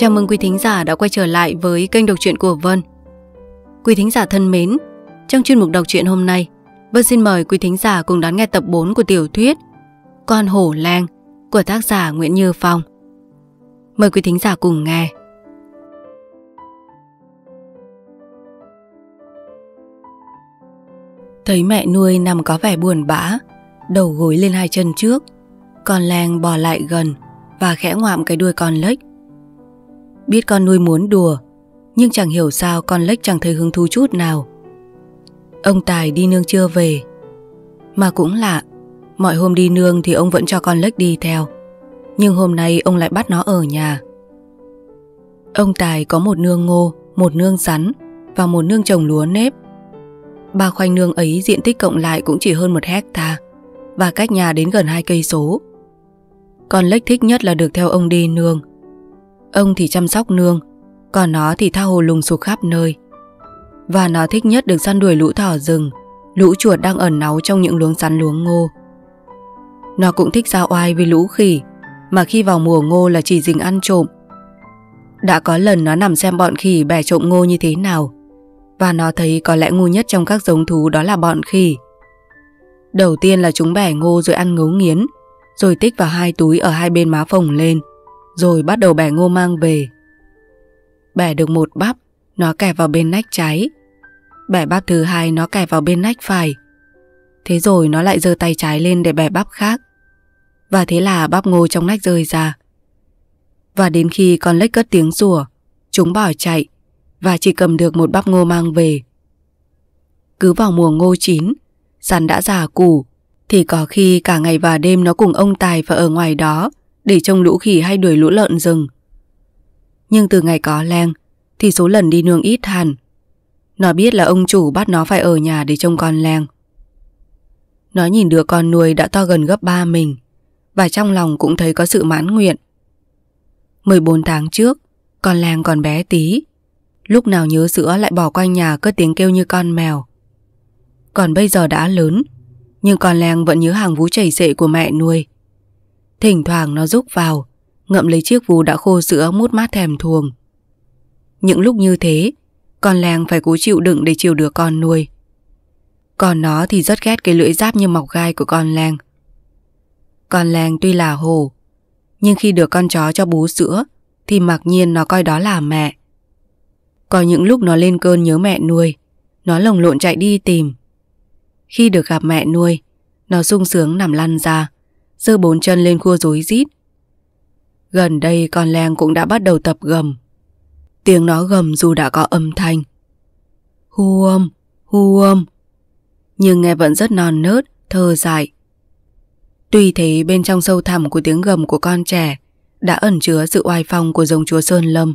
Chào mừng quý thính giả đã quay trở lại với kênh đọc truyện của Vân. Quý thính giả thân mến, trong chuyên mục đọc truyện hôm nay, Vân xin mời quý thính giả cùng đón nghe tập 4 của tiểu thuyết Con hổ lang của tác giả Nguyễn Như Phong. Mời quý thính giả cùng nghe. Thấy mẹ nuôi nằm có vẻ buồn bã, đầu gối lên hai chân trước, con lang bò lại gần và khẽ ngoạm cái đuôi con lếch Biết con nuôi muốn đùa Nhưng chẳng hiểu sao con lách chẳng thấy hứng thú chút nào Ông Tài đi nương chưa về Mà cũng lạ Mọi hôm đi nương thì ông vẫn cho con lách đi theo Nhưng hôm nay ông lại bắt nó ở nhà Ông Tài có một nương ngô Một nương rắn Và một nương trồng lúa nếp Ba khoanh nương ấy diện tích cộng lại cũng chỉ hơn một hecta Và cách nhà đến gần hai cây số Con lách thích nhất là được theo ông đi nương Ông thì chăm sóc nương, còn nó thì tha hồ lùng sục khắp nơi. Và nó thích nhất được săn đuổi lũ thỏ rừng, lũ chuột đang ẩn náu trong những luống sắn luống ngô. Nó cũng thích ra oai với lũ khỉ, mà khi vào mùa ngô là chỉ dình ăn trộm. Đã có lần nó nằm xem bọn khỉ bẻ trộm ngô như thế nào, và nó thấy có lẽ ngu nhất trong các giống thú đó là bọn khỉ. Đầu tiên là chúng bẻ ngô rồi ăn ngấu nghiến, rồi tích vào hai túi ở hai bên má phồng lên rồi bắt đầu bẻ ngô mang về. Bẻ được một bắp, nó kẹp vào bên nách trái. Bẻ bắp thứ hai nó kẹp vào bên nách phải. Thế rồi nó lại giơ tay trái lên để bẻ bắp khác. Và thế là bắp ngô trong nách rơi ra. Và đến khi con lếch cất tiếng rủa, chúng bỏ chạy và chỉ cầm được một bắp ngô mang về. Cứ vào mùa ngô chín, sắn đã già củ, thì có khi cả ngày và đêm nó cùng ông Tài và ở ngoài đó để trông lũ khỉ hay đuổi lũ lợn rừng. Nhưng từ ngày có Leng thì số lần đi nương ít hẳn. Nó biết là ông chủ bắt nó phải ở nhà để trông con Leng. Nó nhìn đứa con nuôi đã to gần gấp ba mình và trong lòng cũng thấy có sự mãn nguyện. 14 tháng trước, con Leng còn bé tí. Lúc nào nhớ sữa lại bỏ quanh nhà cất tiếng kêu như con mèo. Còn bây giờ đã lớn, nhưng con Leng vẫn nhớ hàng vú chảy xệ của mẹ nuôi. Thỉnh thoảng nó rúc vào Ngậm lấy chiếc vú đã khô sữa mút mát thèm thuồng Những lúc như thế Con làng phải cố chịu đựng để chiều đứa con nuôi Còn nó thì rất ghét cái lưỡi giáp như mọc gai của con làng Con làng tuy là hồ Nhưng khi được con chó cho bú sữa Thì mặc nhiên nó coi đó là mẹ Có những lúc nó lên cơn nhớ mẹ nuôi Nó lồng lộn chạy đi tìm Khi được gặp mẹ nuôi Nó sung sướng nằm lăn ra giơ bốn chân lên khua rối rít. Gần đây con lang cũng đã bắt đầu tập gầm. Tiếng nó gầm dù đã có âm thanh. Hu âm, hu âm. Nhưng nghe vẫn rất non nớt, thơ dại. Tuy thế bên trong sâu thẳm của tiếng gầm của con trẻ đã ẩn chứa sự oai phong của dòng chúa Sơn Lâm.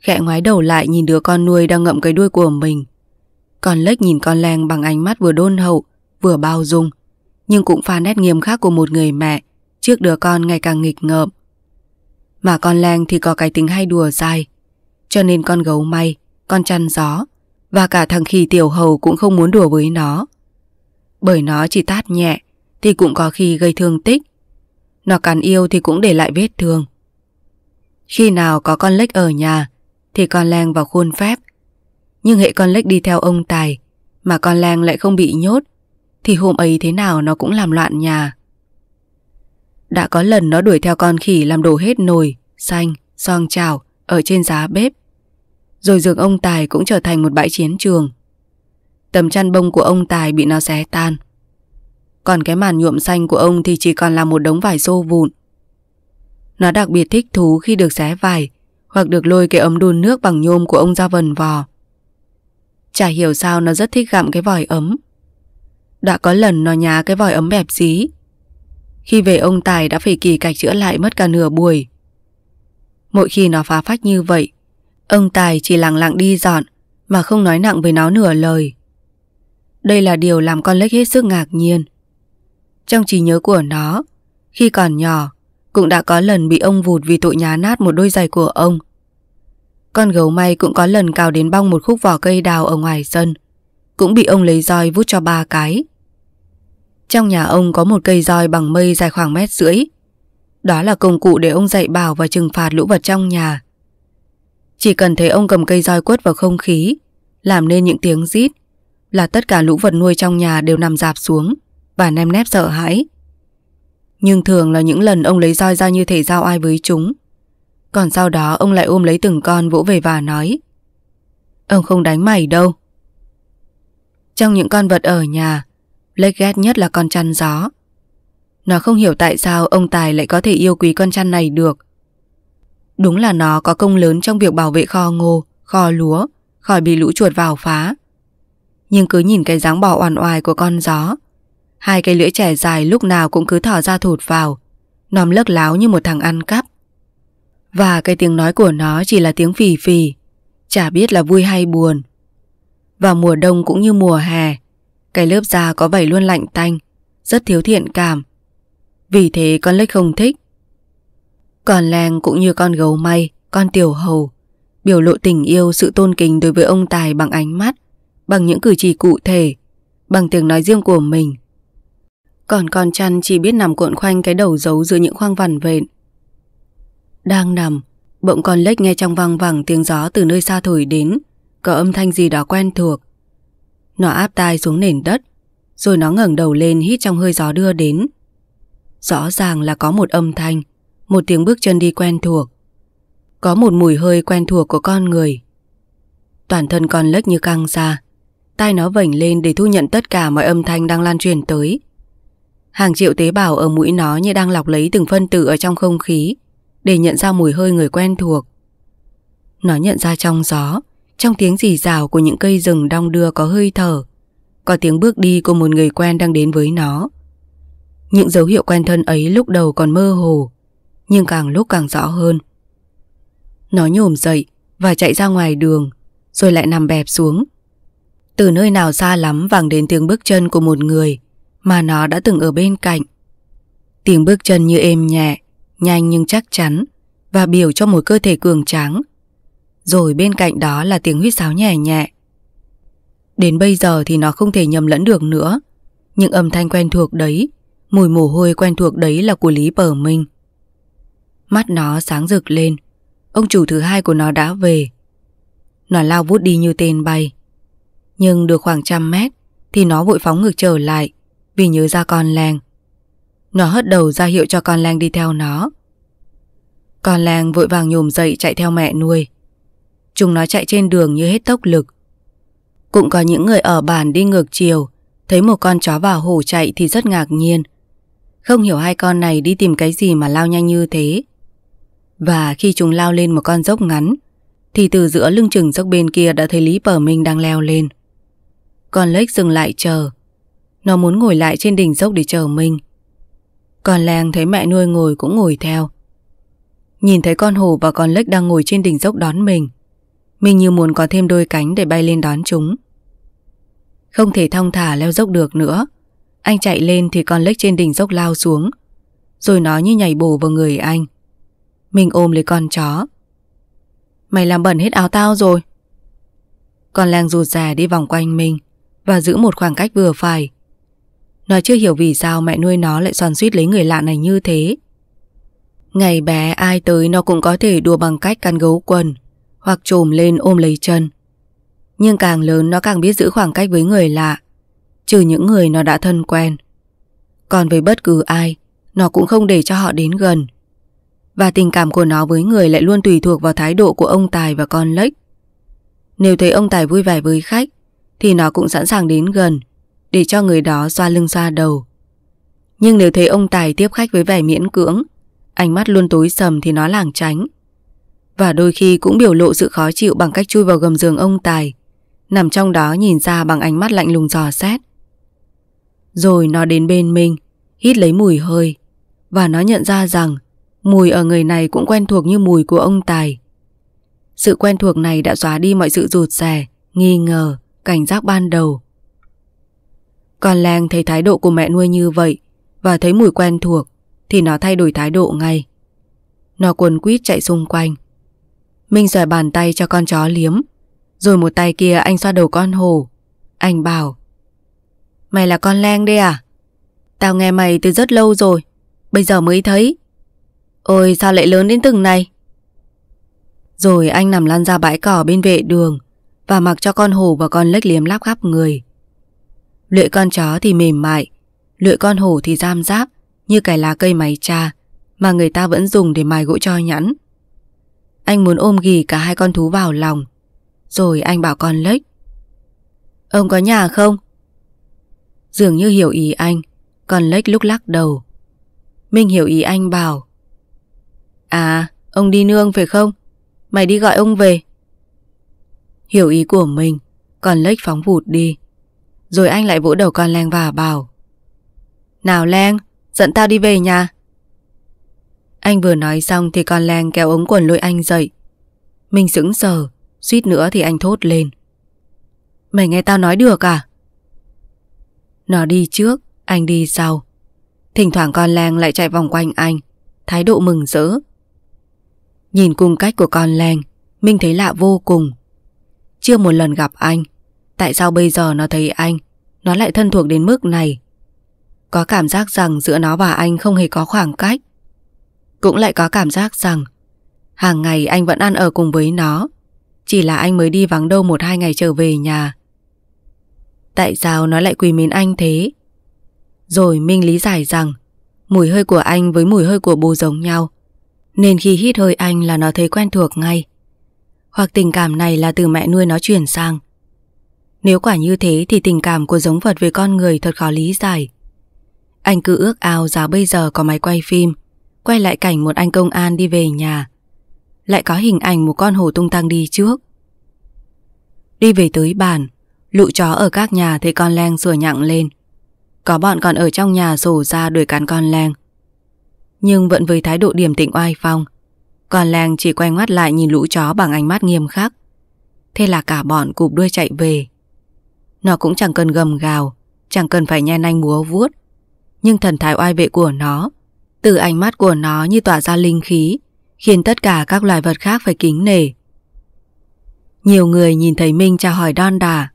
Khẽ ngoái đầu lại nhìn đứa con nuôi đang ngậm cái đuôi của mình. Con lếch nhìn con lang bằng ánh mắt vừa đôn hậu, vừa bao dung – nhưng cũng pha nét nghiêm khắc của một người mẹ trước đứa con ngày càng nghịch ngợm. Mà con lang thì có cái tính hay đùa dai, cho nên con gấu may, con chăn gió và cả thằng khỉ tiểu hầu cũng không muốn đùa với nó. Bởi nó chỉ tát nhẹ thì cũng có khi gây thương tích. Nó cắn yêu thì cũng để lại vết thương. Khi nào có con lếch ở nhà thì con lang vào khuôn phép. Nhưng hệ con lếch đi theo ông Tài mà con lang lại không bị nhốt thì hôm ấy thế nào nó cũng làm loạn nhà Đã có lần nó đuổi theo con khỉ làm đổ hết nồi, xanh, xoang chảo Ở trên giá bếp Rồi giường ông Tài cũng trở thành một bãi chiến trường Tầm chăn bông của ông Tài bị nó xé tan Còn cái màn nhuộm xanh của ông thì chỉ còn là một đống vải xô vụn Nó đặc biệt thích thú khi được xé vải Hoặc được lôi cái ấm đun nước bằng nhôm của ông ra vần vò Chả hiểu sao nó rất thích gặm cái vòi ấm đã có lần nó nhá cái vòi ấm bẹp dí Khi về ông Tài đã phải kỳ cạch chữa lại mất cả nửa buổi Mỗi khi nó phá phách như vậy Ông Tài chỉ lặng lặng đi dọn Mà không nói nặng với nó nửa lời Đây là điều làm con lếch hết sức ngạc nhiên Trong trí nhớ của nó Khi còn nhỏ Cũng đã có lần bị ông vụt vì tội nhá nát một đôi giày của ông Con gấu may cũng có lần cào đến bong một khúc vỏ cây đào ở ngoài sân Cũng bị ông lấy roi vút cho ba cái trong nhà ông có một cây roi bằng mây dài khoảng mét rưỡi. Đó là công cụ để ông dạy bảo và trừng phạt lũ vật trong nhà. Chỉ cần thấy ông cầm cây roi quất vào không khí, làm nên những tiếng rít, là tất cả lũ vật nuôi trong nhà đều nằm dạp xuống và nem nép sợ hãi. Nhưng thường là những lần ông lấy roi ra như thể giao ai với chúng. Còn sau đó ông lại ôm lấy từng con vỗ về và nói Ông không đánh mày đâu. Trong những con vật ở nhà, Lách ghét nhất là con chăn gió Nó không hiểu tại sao ông Tài lại có thể yêu quý con chăn này được Đúng là nó có công lớn trong việc bảo vệ kho ngô, kho lúa Khỏi bị lũ chuột vào phá Nhưng cứ nhìn cái dáng bỏ oan oai của con gió Hai cái lưỡi trẻ dài lúc nào cũng cứ thỏ ra thụt vào Nòm lấc láo như một thằng ăn cắp Và cái tiếng nói của nó chỉ là tiếng phì phì Chả biết là vui hay buồn Và mùa đông cũng như mùa hè cái lớp da có vảy luôn lạnh tanh, rất thiếu thiện cảm. Vì thế con lếch không thích. Còn Lang cũng như con gấu may, con tiểu hầu, biểu lộ tình yêu sự tôn kính đối với ông Tài bằng ánh mắt, bằng những cử chỉ cụ thể, bằng tiếng nói riêng của mình. Còn con chăn chỉ biết nằm cuộn khoanh cái đầu giấu giữa những khoang vằn vện. Đang nằm, bỗng con lếch nghe trong vang vẳng tiếng gió từ nơi xa thổi đến, có âm thanh gì đó quen thuộc. Nó áp tai xuống nền đất Rồi nó ngẩng đầu lên hít trong hơi gió đưa đến Rõ ràng là có một âm thanh Một tiếng bước chân đi quen thuộc Có một mùi hơi quen thuộc của con người Toàn thân con lếch như căng ra Tai nó vảnh lên để thu nhận tất cả mọi âm thanh đang lan truyền tới Hàng triệu tế bào ở mũi nó như đang lọc lấy từng phân tử ở trong không khí Để nhận ra mùi hơi người quen thuộc Nó nhận ra trong gió trong tiếng rì rào của những cây rừng đong đưa có hơi thở Có tiếng bước đi của một người quen đang đến với nó Những dấu hiệu quen thân ấy lúc đầu còn mơ hồ Nhưng càng lúc càng rõ hơn Nó nhổm dậy và chạy ra ngoài đường Rồi lại nằm bẹp xuống Từ nơi nào xa lắm vang đến tiếng bước chân của một người Mà nó đã từng ở bên cạnh Tiếng bước chân như êm nhẹ Nhanh nhưng chắc chắn Và biểu cho một cơ thể cường tráng rồi bên cạnh đó là tiếng huyết sáo nhẹ nhẹ Đến bây giờ thì nó không thể nhầm lẫn được nữa Những âm thanh quen thuộc đấy Mùi mồ hôi quen thuộc đấy là của Lý Bờ Minh Mắt nó sáng rực lên Ông chủ thứ hai của nó đã về Nó lao vút đi như tên bay Nhưng được khoảng trăm mét Thì nó vội phóng ngược trở lại Vì nhớ ra con Lang Nó hất đầu ra hiệu cho con Lang đi theo nó Con Lang vội vàng nhồm dậy chạy theo mẹ nuôi Chúng nó chạy trên đường như hết tốc lực. Cũng có những người ở bàn đi ngược chiều, thấy một con chó và hổ chạy thì rất ngạc nhiên. Không hiểu hai con này đi tìm cái gì mà lao nhanh như thế. Và khi chúng lao lên một con dốc ngắn, thì từ giữa lưng chừng dốc bên kia đã thấy Lý Bờ Minh đang leo lên. Con Lếch dừng lại chờ. Nó muốn ngồi lại trên đỉnh dốc để chờ mình. Con Lang thấy mẹ nuôi ngồi cũng ngồi theo. Nhìn thấy con hổ và con Lếch đang ngồi trên đỉnh dốc đón mình. Mình như muốn có thêm đôi cánh để bay lên đón chúng Không thể thong thả leo dốc được nữa Anh chạy lên thì con lếch trên đỉnh dốc lao xuống Rồi nó như nhảy bổ vào người anh Mình ôm lấy con chó Mày làm bẩn hết áo tao rồi Con lang rụt rè đi vòng quanh mình Và giữ một khoảng cách vừa phải Nó chưa hiểu vì sao mẹ nuôi nó lại xoan suýt lấy người lạ này như thế Ngày bé ai tới nó cũng có thể đùa bằng cách căn gấu quần hoặc trồm lên ôm lấy chân. Nhưng càng lớn nó càng biết giữ khoảng cách với người lạ, trừ những người nó đã thân quen. Còn với bất cứ ai, nó cũng không để cho họ đến gần. Và tình cảm của nó với người lại luôn tùy thuộc vào thái độ của ông Tài và con Lếch. Nếu thấy ông Tài vui vẻ với khách, thì nó cũng sẵn sàng đến gần, để cho người đó xoa lưng xoa đầu. Nhưng nếu thấy ông Tài tiếp khách với vẻ miễn cưỡng, ánh mắt luôn tối sầm thì nó lảng tránh và đôi khi cũng biểu lộ sự khó chịu bằng cách chui vào gầm giường ông Tài, nằm trong đó nhìn ra bằng ánh mắt lạnh lùng dò xét. Rồi nó đến bên mình, hít lấy mùi hơi, và nó nhận ra rằng mùi ở người này cũng quen thuộc như mùi của ông Tài. Sự quen thuộc này đã xóa đi mọi sự rụt rè, nghi ngờ, cảnh giác ban đầu. Còn Lang thấy thái độ của mẹ nuôi như vậy và thấy mùi quen thuộc thì nó thay đổi thái độ ngay. Nó cuốn quýt chạy xung quanh, Minh xòe bàn tay cho con chó liếm Rồi một tay kia anh xoa đầu con hổ Anh bảo Mày là con Leng đây à? Tao nghe mày từ rất lâu rồi Bây giờ mới thấy Ôi sao lại lớn đến từng này Rồi anh nằm lăn ra bãi cỏ bên vệ đường Và mặc cho con hổ và con lếch liếm lắp khắp người Lưỡi con chó thì mềm mại Lưỡi con hổ thì giam giáp Như cái lá cây máy trà Mà người ta vẫn dùng để mài gỗ cho nhẵn anh muốn ôm ghì cả hai con thú vào lòng Rồi anh bảo con lếch Ông có nhà không? Dường như hiểu ý anh Con lếch lúc lắc đầu Minh hiểu ý anh bảo À ông đi nương phải không? Mày đi gọi ông về Hiểu ý của mình Con lếch phóng vụt đi Rồi anh lại vỗ đầu con Leng và bảo Nào Leng Dẫn tao đi về nhà anh vừa nói xong thì con Lan kéo ống quần lôi anh dậy. Mình sững sờ, suýt nữa thì anh thốt lên. Mày nghe tao nói được à? Nó đi trước, anh đi sau. Thỉnh thoảng con Lan lại chạy vòng quanh anh, thái độ mừng rỡ. Nhìn cung cách của con Lan, mình thấy lạ vô cùng. Chưa một lần gặp anh, tại sao bây giờ nó thấy anh, nó lại thân thuộc đến mức này? Có cảm giác rằng giữa nó và anh không hề có khoảng cách. Cũng lại có cảm giác rằng Hàng ngày anh vẫn ăn ở cùng với nó Chỉ là anh mới đi vắng đâu một hai ngày trở về nhà Tại sao nó lại quý mến anh thế Rồi Minh lý giải rằng Mùi hơi của anh với mùi hơi của bố giống nhau Nên khi hít hơi anh là nó thấy quen thuộc ngay Hoặc tình cảm này là từ mẹ nuôi nó chuyển sang Nếu quả như thế thì tình cảm của giống vật với con người thật khó lý giải Anh cứ ước ao giá bây giờ có máy quay phim Quay lại cảnh một anh công an đi về nhà Lại có hình ảnh một con hổ tung tăng đi trước Đi về tới bàn Lũ chó ở các nhà thấy con Leng sủa nhặng lên Có bọn còn ở trong nhà rổ ra đuổi cắn con Leng Nhưng vẫn với thái độ điềm tĩnh oai phong Con Leng chỉ quay ngoắt lại nhìn lũ chó bằng ánh mắt nghiêm khắc Thế là cả bọn cụp đuôi chạy về Nó cũng chẳng cần gầm gào Chẳng cần phải nhen anh múa vuốt Nhưng thần thái oai vệ của nó từ ánh mắt của nó như tỏa ra linh khí, khiến tất cả các loài vật khác phải kính nể. Nhiều người nhìn thấy Minh chào hỏi đon đà.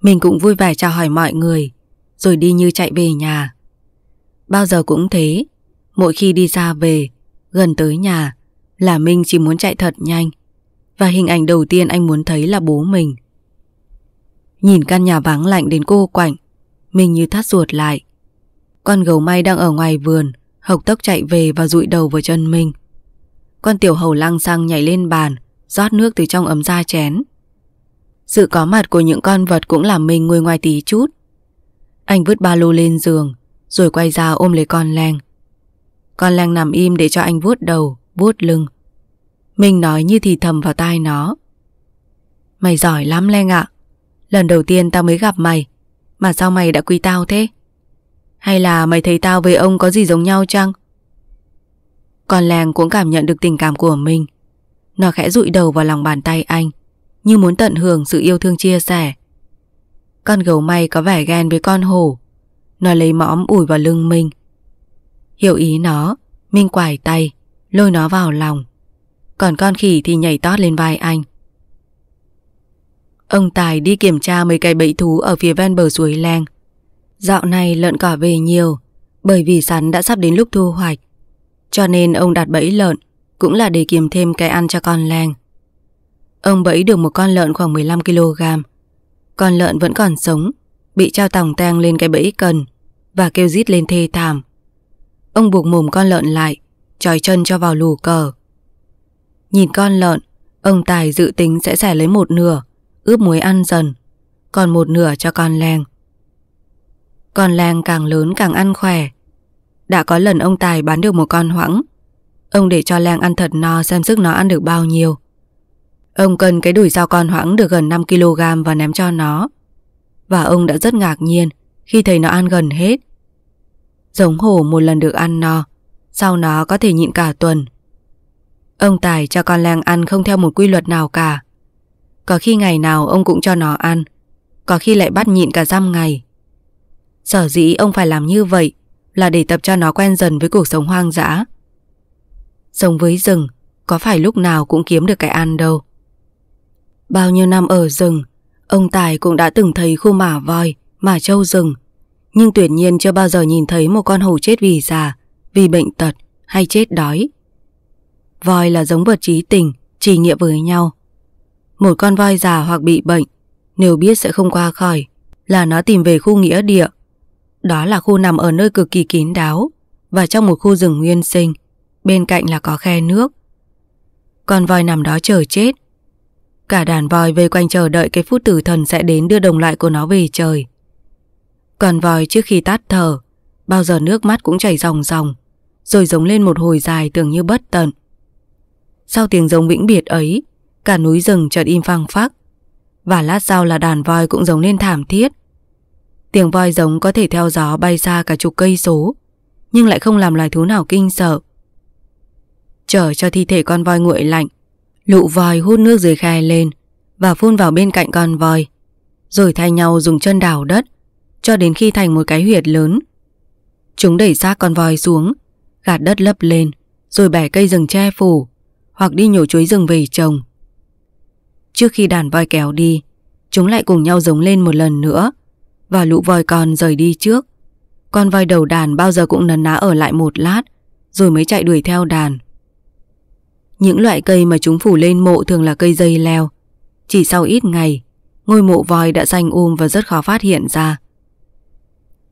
Mình cũng vui vẻ chào hỏi mọi người, rồi đi như chạy về nhà. Bao giờ cũng thế, mỗi khi đi ra về, gần tới nhà, là Minh chỉ muốn chạy thật nhanh. Và hình ảnh đầu tiên anh muốn thấy là bố mình. Nhìn căn nhà vắng lạnh đến cô quạnh, mình như thắt ruột lại. Con gấu may đang ở ngoài vườn, Hộc tốc chạy về và rụi đầu vào chân mình Con tiểu hầu lăng xăng nhảy lên bàn rót nước từ trong ấm ra chén. Sự có mặt của những con vật cũng làm mình ngồi ngoài tí chút. Anh vứt ba lô lên giường, rồi quay ra ôm lấy con Lang. Con Lang nằm im để cho anh vuốt đầu, vuốt lưng. Mình nói như thì thầm vào tai nó. Mày giỏi lắm Lang ạ. Lần đầu tiên tao mới gặp mày, mà sao mày đã quy tao thế? Hay là mày thấy tao với ông có gì giống nhau chăng? Con làng cũng cảm nhận được tình cảm của mình. Nó khẽ rụi đầu vào lòng bàn tay anh, như muốn tận hưởng sự yêu thương chia sẻ. Con gấu may có vẻ ghen với con hổ. Nó lấy mõm ủi vào lưng mình. Hiểu ý nó, Minh quải tay, lôi nó vào lòng. Còn con khỉ thì nhảy tót lên vai anh. Ông Tài đi kiểm tra mấy cái bẫy thú ở phía ven bờ suối làng. Dạo này lợn cỏ về nhiều, bởi vì sắn đã sắp đến lúc thu hoạch. Cho nên ông đặt bẫy lợn, cũng là để kiếm thêm cái ăn cho con làng. Ông bẫy được một con lợn khoảng 15kg. Con lợn vẫn còn sống, bị trao tòng tang lên cái bẫy cần và kêu rít lên thê thảm. Ông buộc mồm con lợn lại, trói chân cho vào lù cờ. Nhìn con lợn, ông Tài dự tính sẽ xẻ lấy một nửa, ướp muối ăn dần, còn một nửa cho con làng. Con lang càng lớn càng ăn khỏe. Đã có lần ông Tài bán được một con hoãng. Ông để cho lang ăn thật no xem sức nó ăn được bao nhiêu. Ông cần cái đùi sao con hoãng được gần 5kg và ném cho nó. Và ông đã rất ngạc nhiên khi thấy nó ăn gần hết. Giống hổ một lần được ăn no, sau nó có thể nhịn cả tuần. Ông Tài cho con lang ăn không theo một quy luật nào cả. Có khi ngày nào ông cũng cho nó ăn, có khi lại bắt nhịn cả dăm ngày. Sở dĩ ông phải làm như vậy là để tập cho nó quen dần với cuộc sống hoang dã. Sống với rừng có phải lúc nào cũng kiếm được cái ăn đâu. Bao nhiêu năm ở rừng, ông Tài cũng đã từng thấy khu mả voi, mả trâu rừng, nhưng tuyệt nhiên chưa bao giờ nhìn thấy một con hổ chết vì già, vì bệnh tật hay chết đói. Voi là giống vật trí tình, trì nghĩa với nhau. Một con voi già hoặc bị bệnh, nếu biết sẽ không qua khỏi, là nó tìm về khu nghĩa địa đó là khu nằm ở nơi cực kỳ kín đáo và trong một khu rừng nguyên sinh, bên cạnh là có khe nước. Con voi nằm đó chờ chết. Cả đàn voi vây quanh chờ đợi cái phút tử thần sẽ đến đưa đồng loại của nó về trời. Con voi trước khi tắt thở, bao giờ nước mắt cũng chảy ròng ròng, rồi giống lên một hồi dài tưởng như bất tận. Sau tiếng giống vĩnh biệt ấy, cả núi rừng chợt im phăng phắc. Và lát sau là đàn voi cũng giống lên thảm thiết, Tiếng voi giống có thể theo gió bay xa cả chục cây số Nhưng lại không làm loài thú nào kinh sợ Chở cho thi thể con voi nguội lạnh Lụ voi hút nước dưới khe lên Và phun vào bên cạnh con voi Rồi thay nhau dùng chân đào đất Cho đến khi thành một cái huyệt lớn Chúng đẩy xác con voi xuống Gạt đất lấp lên Rồi bẻ cây rừng che phủ Hoặc đi nhổ chuối rừng về trồng Trước khi đàn voi kéo đi Chúng lại cùng nhau giống lên một lần nữa và lũ voi con rời đi trước. Con voi đầu đàn bao giờ cũng nấn ná ở lại một lát, rồi mới chạy đuổi theo đàn. Những loại cây mà chúng phủ lên mộ thường là cây dây leo. Chỉ sau ít ngày, ngôi mộ voi đã xanh um và rất khó phát hiện ra.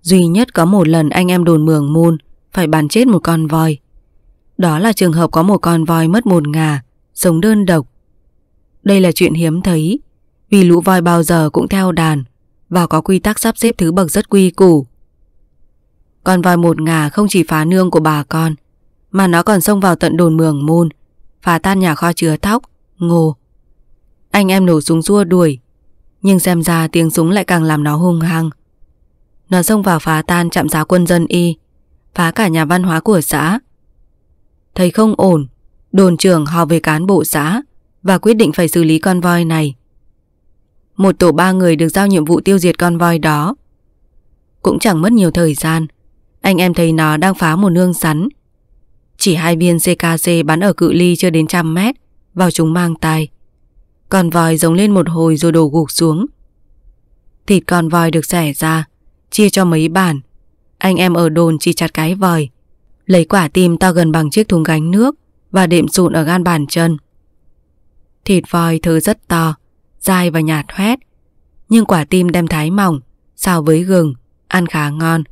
Duy nhất có một lần anh em đồn mường môn phải bắn chết một con voi. Đó là trường hợp có một con voi mất một ngà, sống đơn độc. Đây là chuyện hiếm thấy, vì lũ voi bao giờ cũng theo đàn, và có quy tắc sắp xếp thứ bậc rất quy củ. Con voi một ngà không chỉ phá nương của bà con, mà nó còn xông vào tận đồn mường môn, phá tan nhà kho chứa thóc, ngô. Anh em nổ súng rua đuổi, nhưng xem ra tiếng súng lại càng làm nó hung hăng. Nó xông vào phá tan trạm xá quân dân y, phá cả nhà văn hóa của xã. Thấy không ổn, đồn trưởng họp về cán bộ xã và quyết định phải xử lý con voi này. Một tổ ba người được giao nhiệm vụ tiêu diệt con voi đó Cũng chẳng mất nhiều thời gian Anh em thấy nó đang phá một nương sắn Chỉ hai viên CKC bắn ở cự ly chưa đến trăm mét Vào chúng mang tai Con voi giống lên một hồi rồi đổ gục xuống Thịt con voi được xẻ ra Chia cho mấy bản Anh em ở đồn chỉ chặt cái vòi Lấy quả tim to gần bằng chiếc thùng gánh nước Và đệm sụn ở gan bàn chân Thịt voi thứ rất to dai và nhạt hoét. Nhưng quả tim đem thái mỏng, xào với gừng, ăn khá ngon.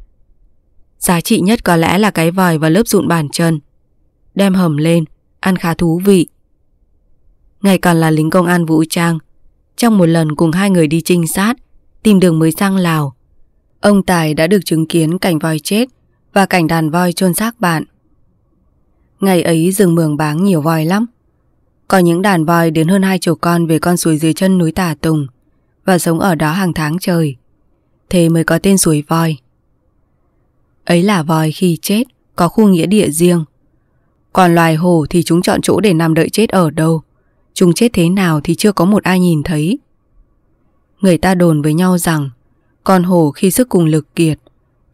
Giá trị nhất có lẽ là cái vòi và lớp rụn bàn chân. Đem hầm lên, ăn khá thú vị. Ngày còn là lính công an vũ trang, trong một lần cùng hai người đi trinh sát, tìm đường mới sang Lào. Ông Tài đã được chứng kiến cảnh voi chết và cảnh đàn voi chôn xác bạn. Ngày ấy rừng mường báng nhiều voi lắm. Có những đàn voi đến hơn hai chục con về con suối dưới chân núi Tà Tùng và sống ở đó hàng tháng trời. Thế mới có tên suối voi. Ấy là voi khi chết, có khu nghĩa địa riêng. Còn loài hổ thì chúng chọn chỗ để nằm đợi chết ở đâu. Chúng chết thế nào thì chưa có một ai nhìn thấy. Người ta đồn với nhau rằng con hổ khi sức cùng lực kiệt,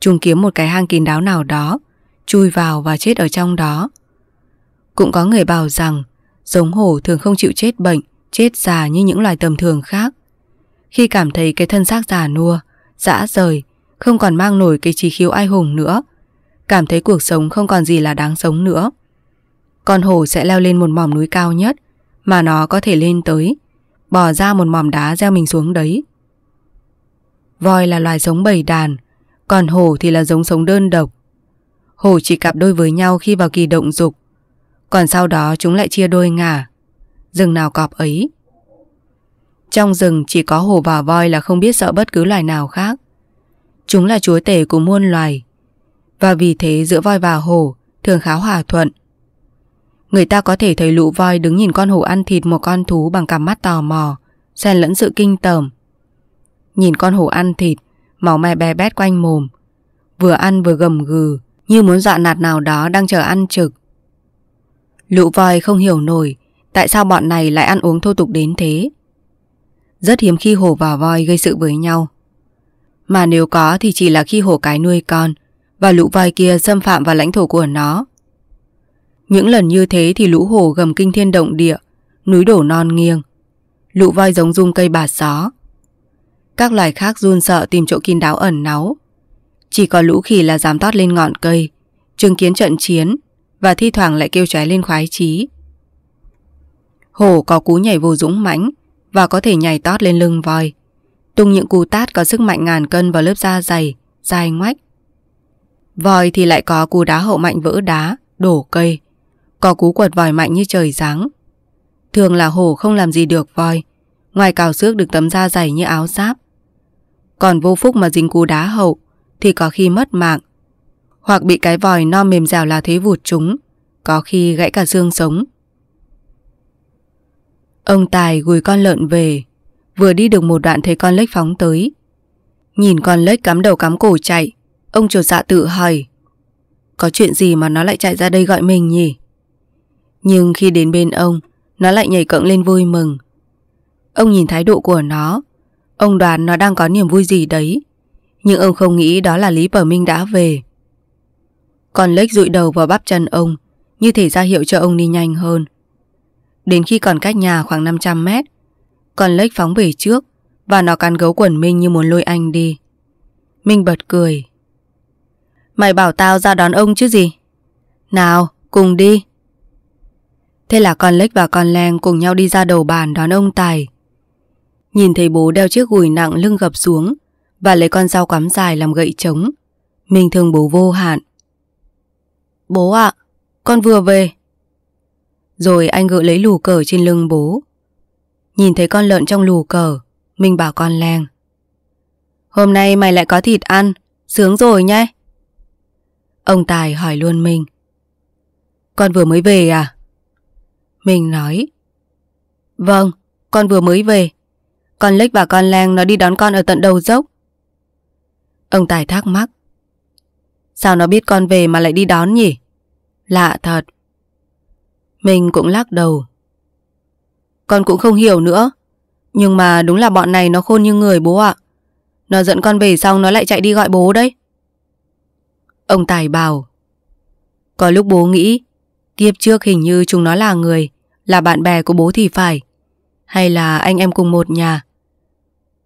chúng kiếm một cái hang kín đáo nào đó, chui vào và chết ở trong đó. Cũng có người bảo rằng Giống hổ thường không chịu chết bệnh, chết già như những loài tầm thường khác. Khi cảm thấy cái thân xác già nua, dã rời, không còn mang nổi cái trí khiếu ai hùng nữa, cảm thấy cuộc sống không còn gì là đáng sống nữa. Con hổ sẽ leo lên một mỏm núi cao nhất mà nó có thể lên tới, bỏ ra một mỏm đá gieo mình xuống đấy. Voi là loài sống bầy đàn, còn hổ thì là giống sống đơn độc. Hổ chỉ cặp đôi với nhau khi vào kỳ động dục, còn sau đó chúng lại chia đôi ngả Rừng nào cọp ấy Trong rừng chỉ có hồ và voi là không biết sợ bất cứ loài nào khác Chúng là chúa tể của muôn loài Và vì thế giữa voi và hồ thường khá hòa thuận Người ta có thể thấy lũ voi đứng nhìn con hổ ăn thịt một con thú bằng cặp mắt tò mò xen lẫn sự kinh tởm Nhìn con hổ ăn thịt Máu me bé bét quanh mồm Vừa ăn vừa gầm gừ Như muốn dọa nạt nào đó đang chờ ăn trực lũ voi không hiểu nổi Tại sao bọn này lại ăn uống thô tục đến thế Rất hiếm khi hổ và voi gây sự với nhau Mà nếu có thì chỉ là khi hổ cái nuôi con Và lũ voi kia xâm phạm vào lãnh thổ của nó Những lần như thế thì lũ hổ gầm kinh thiên động địa Núi đổ non nghiêng Lũ voi giống rung cây bà gió Các loài khác run sợ tìm chỗ kín đáo ẩn náu Chỉ có lũ khỉ là dám tót lên ngọn cây Chứng kiến trận chiến và thi thoảng lại kêu trái lên khoái chí. Hổ có cú nhảy vô dũng mãnh và có thể nhảy tót lên lưng voi, tung những cú tát có sức mạnh ngàn cân vào lớp da dày, dai ngoách. Voi thì lại có cú đá hậu mạnh vỡ đá, đổ cây, có cú quật vòi mạnh như trời giáng. Thường là hổ không làm gì được voi, ngoài cào xước được tấm da dày như áo giáp. Còn vô phúc mà dính cú đá hậu thì có khi mất mạng hoặc bị cái vòi no mềm dẻo là thế vụt chúng, có khi gãy cả xương sống. Ông Tài gùi con lợn về, vừa đi được một đoạn thấy con lếch phóng tới. Nhìn con lếch cắm đầu cắm cổ chạy, ông chuột dạ tự hỏi, có chuyện gì mà nó lại chạy ra đây gọi mình nhỉ? Nhưng khi đến bên ông, nó lại nhảy cẫng lên vui mừng. Ông nhìn thái độ của nó, ông đoán nó đang có niềm vui gì đấy. Nhưng ông không nghĩ đó là Lý Bờ Minh đã về. Còn lếch rụi đầu vào bắp chân ông Như thể ra hiệu cho ông đi nhanh hơn Đến khi còn cách nhà khoảng 500 mét Còn lếch phóng về trước Và nó cắn gấu quần Minh như muốn lôi anh đi Minh bật cười Mày bảo tao ra đón ông chứ gì Nào cùng đi Thế là con lếch và con len cùng nhau đi ra đầu bàn đón ông Tài Nhìn thấy bố đeo chiếc gùi nặng lưng gập xuống Và lấy con dao cắm dài làm gậy trống Mình thương bố vô hạn Bố ạ, con vừa về. Rồi anh gỡ lấy lù cờ trên lưng bố. Nhìn thấy con lợn trong lù cờ, mình bảo con làng. Hôm nay mày lại có thịt ăn, sướng rồi nhé. Ông Tài hỏi luôn mình. Con vừa mới về à? Mình nói. Vâng, con vừa mới về. Con Lếch và con Lang nó đi đón con ở tận đầu dốc. Ông Tài thắc mắc. Sao nó biết con về mà lại đi đón nhỉ? Lạ thật. Mình cũng lắc đầu. Con cũng không hiểu nữa. Nhưng mà đúng là bọn này nó khôn như người bố ạ. Nó dẫn con về xong nó lại chạy đi gọi bố đấy. Ông Tài bảo. Có lúc bố nghĩ, kiếp trước hình như chúng nó là người, là bạn bè của bố thì phải. Hay là anh em cùng một nhà.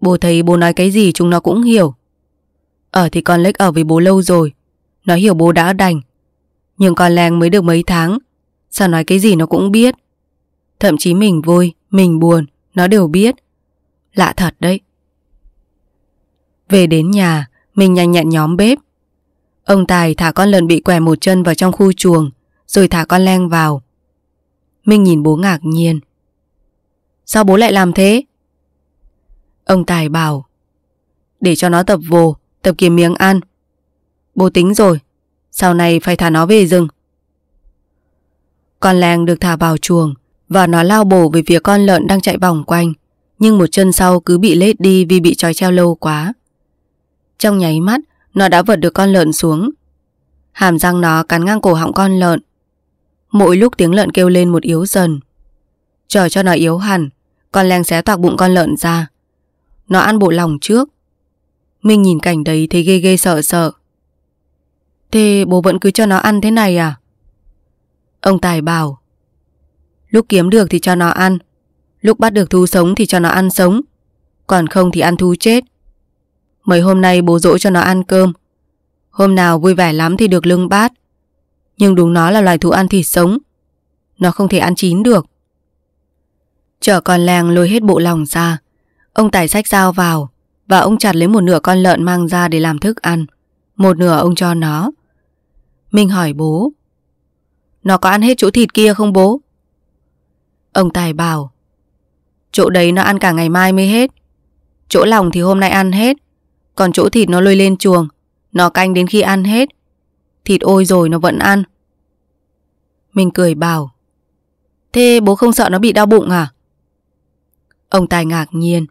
Bố thấy bố nói cái gì chúng nó cũng hiểu. Ở thì con lếch ở với bố lâu rồi nó hiểu bố đã đành Nhưng con Lan mới được mấy tháng Sao nói cái gì nó cũng biết Thậm chí mình vui, mình buồn Nó đều biết Lạ thật đấy Về đến nhà Mình nhanh nhẹn nhóm bếp Ông Tài thả con lợn bị què một chân vào trong khu chuồng Rồi thả con Lan vào mình nhìn bố ngạc nhiên Sao bố lại làm thế? Ông Tài bảo Để cho nó tập vồ Tập kiếm miếng ăn Bố tính rồi, sau này phải thả nó về rừng. Con lang được thả vào chuồng và nó lao bổ về phía con lợn đang chạy vòng quanh, nhưng một chân sau cứ bị lết đi vì bị trói treo lâu quá. Trong nháy mắt, nó đã vật được con lợn xuống. Hàm răng nó cắn ngang cổ họng con lợn. Mỗi lúc tiếng lợn kêu lên một yếu dần. Chờ cho nó yếu hẳn, con lang xé toạc bụng con lợn ra. Nó ăn bộ lòng trước. Minh nhìn cảnh đấy thấy ghê ghê sợ sợ. Thế bố vẫn cứ cho nó ăn thế này à? Ông Tài bảo Lúc kiếm được thì cho nó ăn Lúc bắt được thú sống thì cho nó ăn sống Còn không thì ăn thú chết Mấy hôm nay bố dỗ cho nó ăn cơm Hôm nào vui vẻ lắm thì được lưng bát Nhưng đúng nó là loài thú ăn thịt sống Nó không thể ăn chín được Chở con làng lôi hết bộ lòng ra Ông Tài sách dao vào Và ông chặt lấy một nửa con lợn mang ra để làm thức ăn Một nửa ông cho nó mình hỏi bố Nó có ăn hết chỗ thịt kia không bố? Ông Tài bảo Chỗ đấy nó ăn cả ngày mai mới hết Chỗ lòng thì hôm nay ăn hết Còn chỗ thịt nó lôi lên chuồng Nó canh đến khi ăn hết Thịt ôi rồi nó vẫn ăn Mình cười bảo Thế bố không sợ nó bị đau bụng à? Ông Tài ngạc nhiên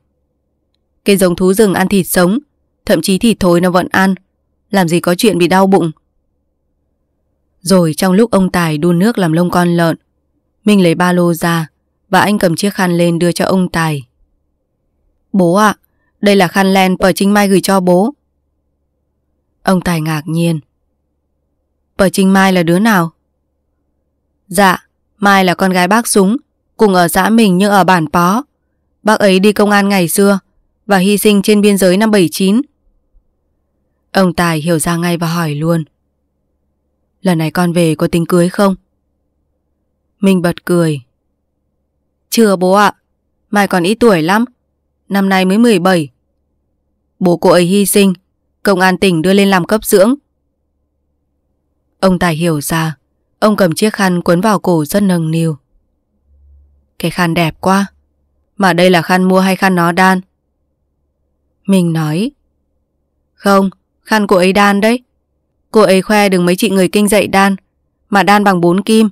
Cái giống thú rừng ăn thịt sống Thậm chí thịt thối nó vẫn ăn Làm gì có chuyện bị đau bụng rồi trong lúc ông Tài đun nước làm lông con lợn Minh lấy ba lô ra Và anh cầm chiếc khăn lên đưa cho ông Tài Bố ạ Đây là khăn len Pờ Trinh Mai gửi cho bố Ông Tài ngạc nhiên Pờ Trinh Mai là đứa nào? Dạ Mai là con gái bác súng Cùng ở xã mình nhưng ở bản Pó Bác ấy đi công an ngày xưa Và hy sinh trên biên giới năm 79 Ông Tài hiểu ra ngay và hỏi luôn Lần này con về có tính cưới không? Mình bật cười Chưa bố ạ Mai còn ít tuổi lắm Năm nay mới 17 Bố cô ấy hy sinh Công an tỉnh đưa lên làm cấp dưỡng Ông Tài hiểu ra Ông cầm chiếc khăn quấn vào cổ rất nâng niu Cái khăn đẹp quá Mà đây là khăn mua hay khăn nó đan Mình nói Không, khăn của ấy đan đấy Cô ấy khoe được mấy chị người kinh dạy đan Mà đan bằng bốn kim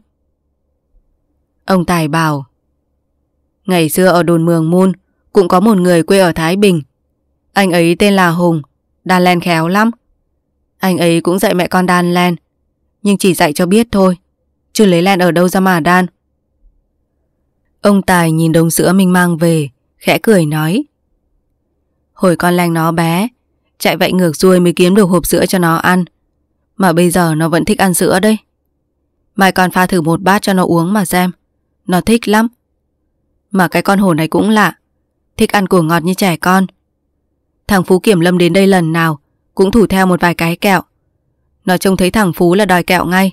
Ông Tài bảo Ngày xưa ở đồn Mường Môn Cũng có một người quê ở Thái Bình Anh ấy tên là Hùng Đan len khéo lắm Anh ấy cũng dạy mẹ con đan len Nhưng chỉ dạy cho biết thôi Chứ lấy len ở đâu ra mà đan Ông Tài nhìn đồng sữa mình mang về Khẽ cười nói Hồi con len nó bé Chạy vậy ngược xuôi mới kiếm được hộp sữa cho nó ăn mà bây giờ nó vẫn thích ăn sữa đây. Mai còn pha thử một bát cho nó uống mà xem Nó thích lắm Mà cái con hổ này cũng lạ Thích ăn củ ngọt như trẻ con Thằng Phú Kiểm Lâm đến đây lần nào Cũng thủ theo một vài cái kẹo Nó trông thấy thằng Phú là đòi kẹo ngay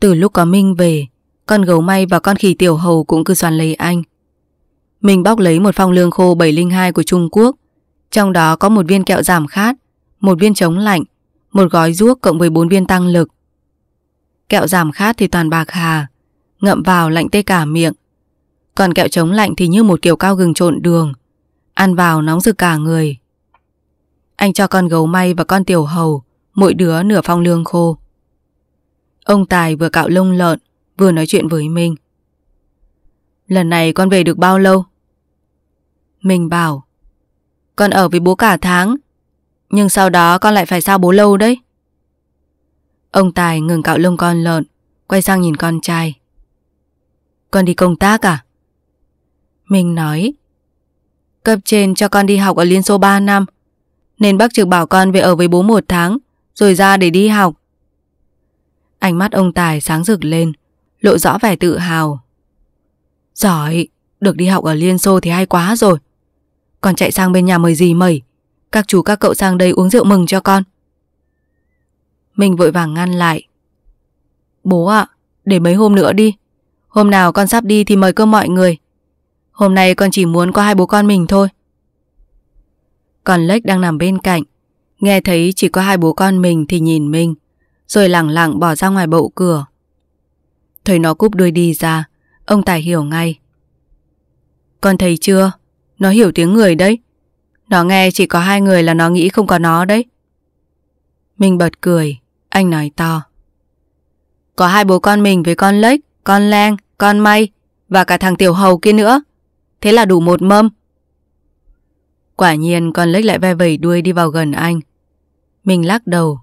Từ lúc có Minh về Con gấu may và con khỉ tiểu hầu cũng cứ xoắn lấy anh Mình bóc lấy một phong lương khô 702 của Trung Quốc Trong đó có một viên kẹo giảm khát Một viên chống lạnh một gói ruốc cộng với bốn viên tăng lực Kẹo giảm khát thì toàn bạc hà Ngậm vào lạnh tê cả miệng Còn kẹo chống lạnh thì như một kiểu cao gừng trộn đường Ăn vào nóng rực cả người Anh cho con gấu may và con tiểu hầu Mỗi đứa nửa phong lương khô Ông Tài vừa cạo lông lợn Vừa nói chuyện với mình Lần này con về được bao lâu? Mình bảo Con ở với bố cả tháng nhưng sau đó con lại phải sao bố lâu đấy Ông Tài ngừng cạo lông con lợn Quay sang nhìn con trai Con đi công tác à Mình nói Cấp trên cho con đi học ở Liên Xô 3 năm Nên bác trực bảo con về ở với bố một tháng Rồi ra để đi học Ánh mắt ông Tài sáng rực lên Lộ rõ vẻ tự hào Giỏi Được đi học ở Liên Xô thì hay quá rồi Còn chạy sang bên nhà mời gì mời các chú các cậu sang đây uống rượu mừng cho con Mình vội vàng ngăn lại Bố ạ, để mấy hôm nữa đi Hôm nào con sắp đi thì mời cơ mọi người Hôm nay con chỉ muốn có hai bố con mình thôi Còn Lếch đang nằm bên cạnh Nghe thấy chỉ có hai bố con mình thì nhìn mình Rồi lẳng lặng bỏ ra ngoài bậu cửa Thấy nó cúp đuôi đi ra Ông Tài hiểu ngay Con thấy chưa Nó hiểu tiếng người đấy nó nghe chỉ có hai người là nó nghĩ không có nó đấy. Mình bật cười, anh nói to. Có hai bố con mình với con lếch, con lang, con may và cả thằng tiểu hầu kia nữa. Thế là đủ một mâm. Quả nhiên con lếch lại ve vẩy đuôi đi vào gần anh. Mình lắc đầu.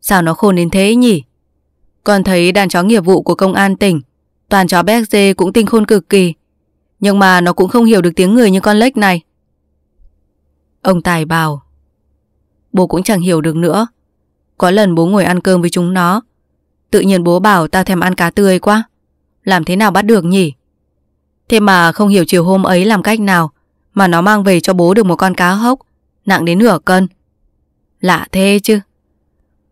Sao nó khôn đến thế nhỉ? Con thấy đàn chó nghiệp vụ của công an tỉnh, toàn chó béc dê cũng tinh khôn cực kỳ. Nhưng mà nó cũng không hiểu được tiếng người như con lếch này. Ông Tài bảo Bố cũng chẳng hiểu được nữa Có lần bố ngồi ăn cơm với chúng nó Tự nhiên bố bảo ta thèm ăn cá tươi quá Làm thế nào bắt được nhỉ Thế mà không hiểu chiều hôm ấy làm cách nào Mà nó mang về cho bố được một con cá hốc Nặng đến nửa cân Lạ thế chứ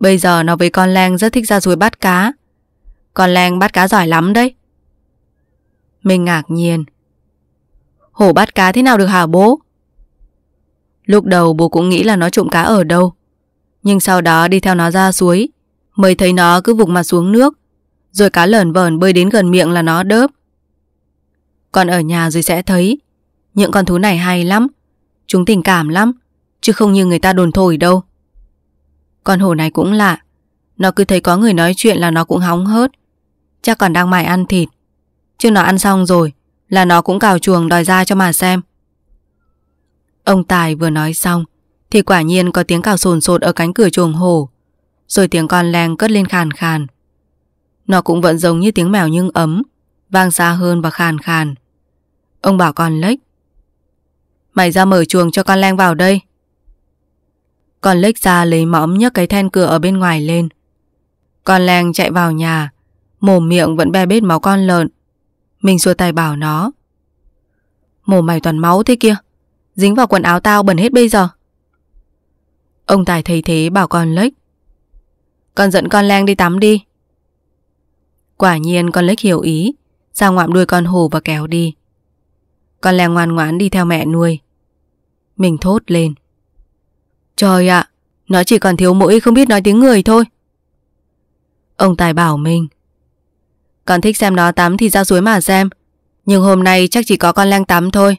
Bây giờ nó với con Leng rất thích ra suối bắt cá Con Leng bắt cá giỏi lắm đấy Mình ngạc nhiên Hổ bắt cá thế nào được hả bố Lúc đầu bố cũng nghĩ là nó trộm cá ở đâu Nhưng sau đó đi theo nó ra suối Mới thấy nó cứ vụt mặt xuống nước Rồi cá lởn vởn bơi đến gần miệng là nó đớp Còn ở nhà rồi sẽ thấy Những con thú này hay lắm Chúng tình cảm lắm Chứ không như người ta đồn thổi đâu Con hổ này cũng lạ Nó cứ thấy có người nói chuyện là nó cũng hóng hớt Chắc còn đang mải ăn thịt Chứ nó ăn xong rồi Là nó cũng cào chuồng đòi ra cho mà xem Ông Tài vừa nói xong Thì quả nhiên có tiếng cào sồn sột ở cánh cửa chuồng hổ Rồi tiếng con len cất lên khàn khàn Nó cũng vẫn giống như tiếng mèo nhưng ấm Vang xa hơn và khàn khàn Ông bảo con lếch Mày ra mở chuồng cho con len vào đây Con lếch ra lấy mõm nhấc cái then cửa ở bên ngoài lên Con len chạy vào nhà Mồm miệng vẫn be bết máu con lợn Mình xua tay bảo nó Mồm mày toàn máu thế kia Dính vào quần áo tao bẩn hết bây giờ Ông Tài thấy thế bảo con lếch Con dẫn con Leng đi tắm đi Quả nhiên con lếch hiểu ý Sao ngoạm đuôi con hổ và kéo đi Con Leng ngoan ngoãn đi theo mẹ nuôi Mình thốt lên Trời ạ Nó chỉ còn thiếu mũi không biết nói tiếng người thôi Ông Tài bảo mình Con thích xem nó tắm thì ra suối mà xem Nhưng hôm nay chắc chỉ có con Leng tắm thôi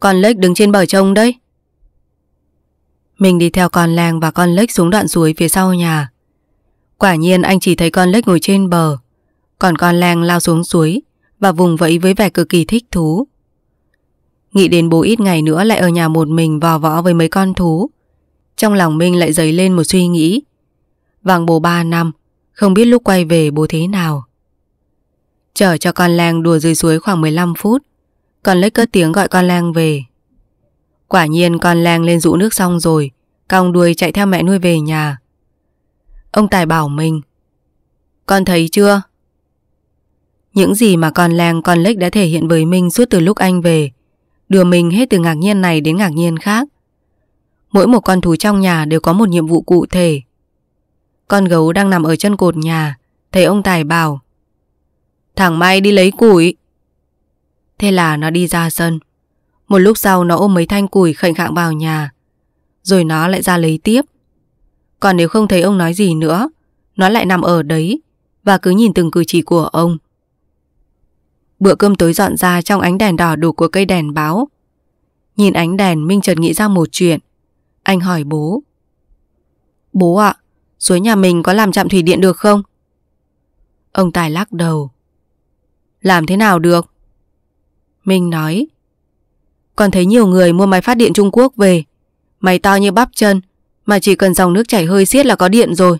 con lếch đứng trên bờ trông đấy Mình đi theo con lang và con lếch xuống đoạn suối phía sau nhà Quả nhiên anh chỉ thấy con lếch ngồi trên bờ Còn con lang lao xuống suối Và vùng vẫy với vẻ cực kỳ thích thú Nghĩ đến bố ít ngày nữa lại ở nhà một mình vò võ với mấy con thú Trong lòng Minh lại dấy lên một suy nghĩ Vàng bố ba năm Không biết lúc quay về bố thế nào Chở cho con lang đùa dưới suối khoảng 15 phút còn lấy cơ tiếng gọi con lang về Quả nhiên con lang lên rũ nước xong rồi Còng đuôi chạy theo mẹ nuôi về nhà Ông Tài bảo mình Con thấy chưa? Những gì mà con lang con lếch đã thể hiện với mình suốt từ lúc anh về Đưa mình hết từ ngạc nhiên này đến ngạc nhiên khác Mỗi một con thú trong nhà đều có một nhiệm vụ cụ thể Con gấu đang nằm ở chân cột nhà Thấy ông Tài bảo Thằng Mai đi lấy củi Thế là nó đi ra sân Một lúc sau nó ôm mấy thanh củi khệnh khạng vào nhà Rồi nó lại ra lấy tiếp Còn nếu không thấy ông nói gì nữa Nó lại nằm ở đấy Và cứ nhìn từng cử chỉ của ông Bữa cơm tối dọn ra trong ánh đèn đỏ đủ của cây đèn báo Nhìn ánh đèn Minh chợt nghĩ ra một chuyện Anh hỏi bố Bố ạ, à, suối nhà mình có làm chạm thủy điện được không? Ông Tài lắc đầu Làm thế nào được? Mình nói Còn thấy nhiều người mua máy phát điện Trung Quốc về Máy to như bắp chân Mà chỉ cần dòng nước chảy hơi xiết là có điện rồi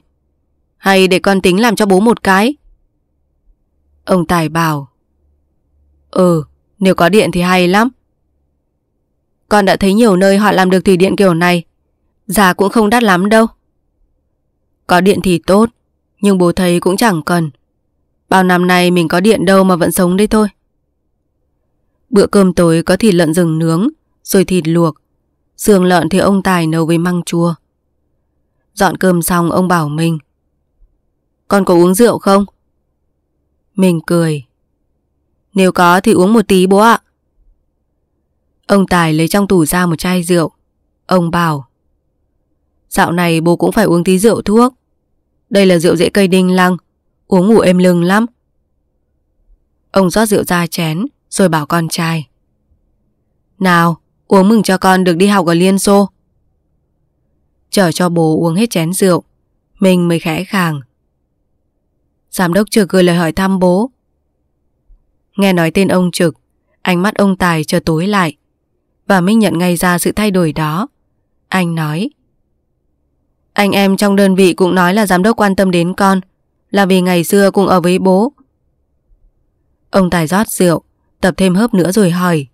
Hay để con tính làm cho bố một cái Ông Tài bảo Ừ, nếu có điện thì hay lắm Con đã thấy nhiều nơi họ làm được thủy điện kiểu này Giá cũng không đắt lắm đâu Có điện thì tốt Nhưng bố thấy cũng chẳng cần Bao năm nay mình có điện đâu mà vẫn sống đây thôi Bữa cơm tối có thịt lợn rừng nướng, rồi thịt luộc. Sườn lợn thì ông Tài nấu với măng chua. Dọn cơm xong ông bảo mình. Con có uống rượu không? Mình cười. Nếu có thì uống một tí bố ạ. Ông Tài lấy trong tủ ra một chai rượu. Ông bảo. Dạo này bố cũng phải uống tí rượu thuốc. Đây là rượu dễ cây đinh lăng, uống ngủ êm lưng lắm. Ông rót rượu ra chén, rồi bảo con trai Nào uống mừng cho con được đi học ở Liên Xô chờ cho bố uống hết chén rượu Mình mới khẽ khàng Giám đốc Trực gửi lời hỏi thăm bố Nghe nói tên ông Trực Ánh mắt ông Tài chờ tối lại Và Minh nhận ngay ra sự thay đổi đó Anh nói Anh em trong đơn vị cũng nói là giám đốc quan tâm đến con Là vì ngày xưa cùng ở với bố Ông Tài rót rượu Tập thêm hớp nữa rồi hỏi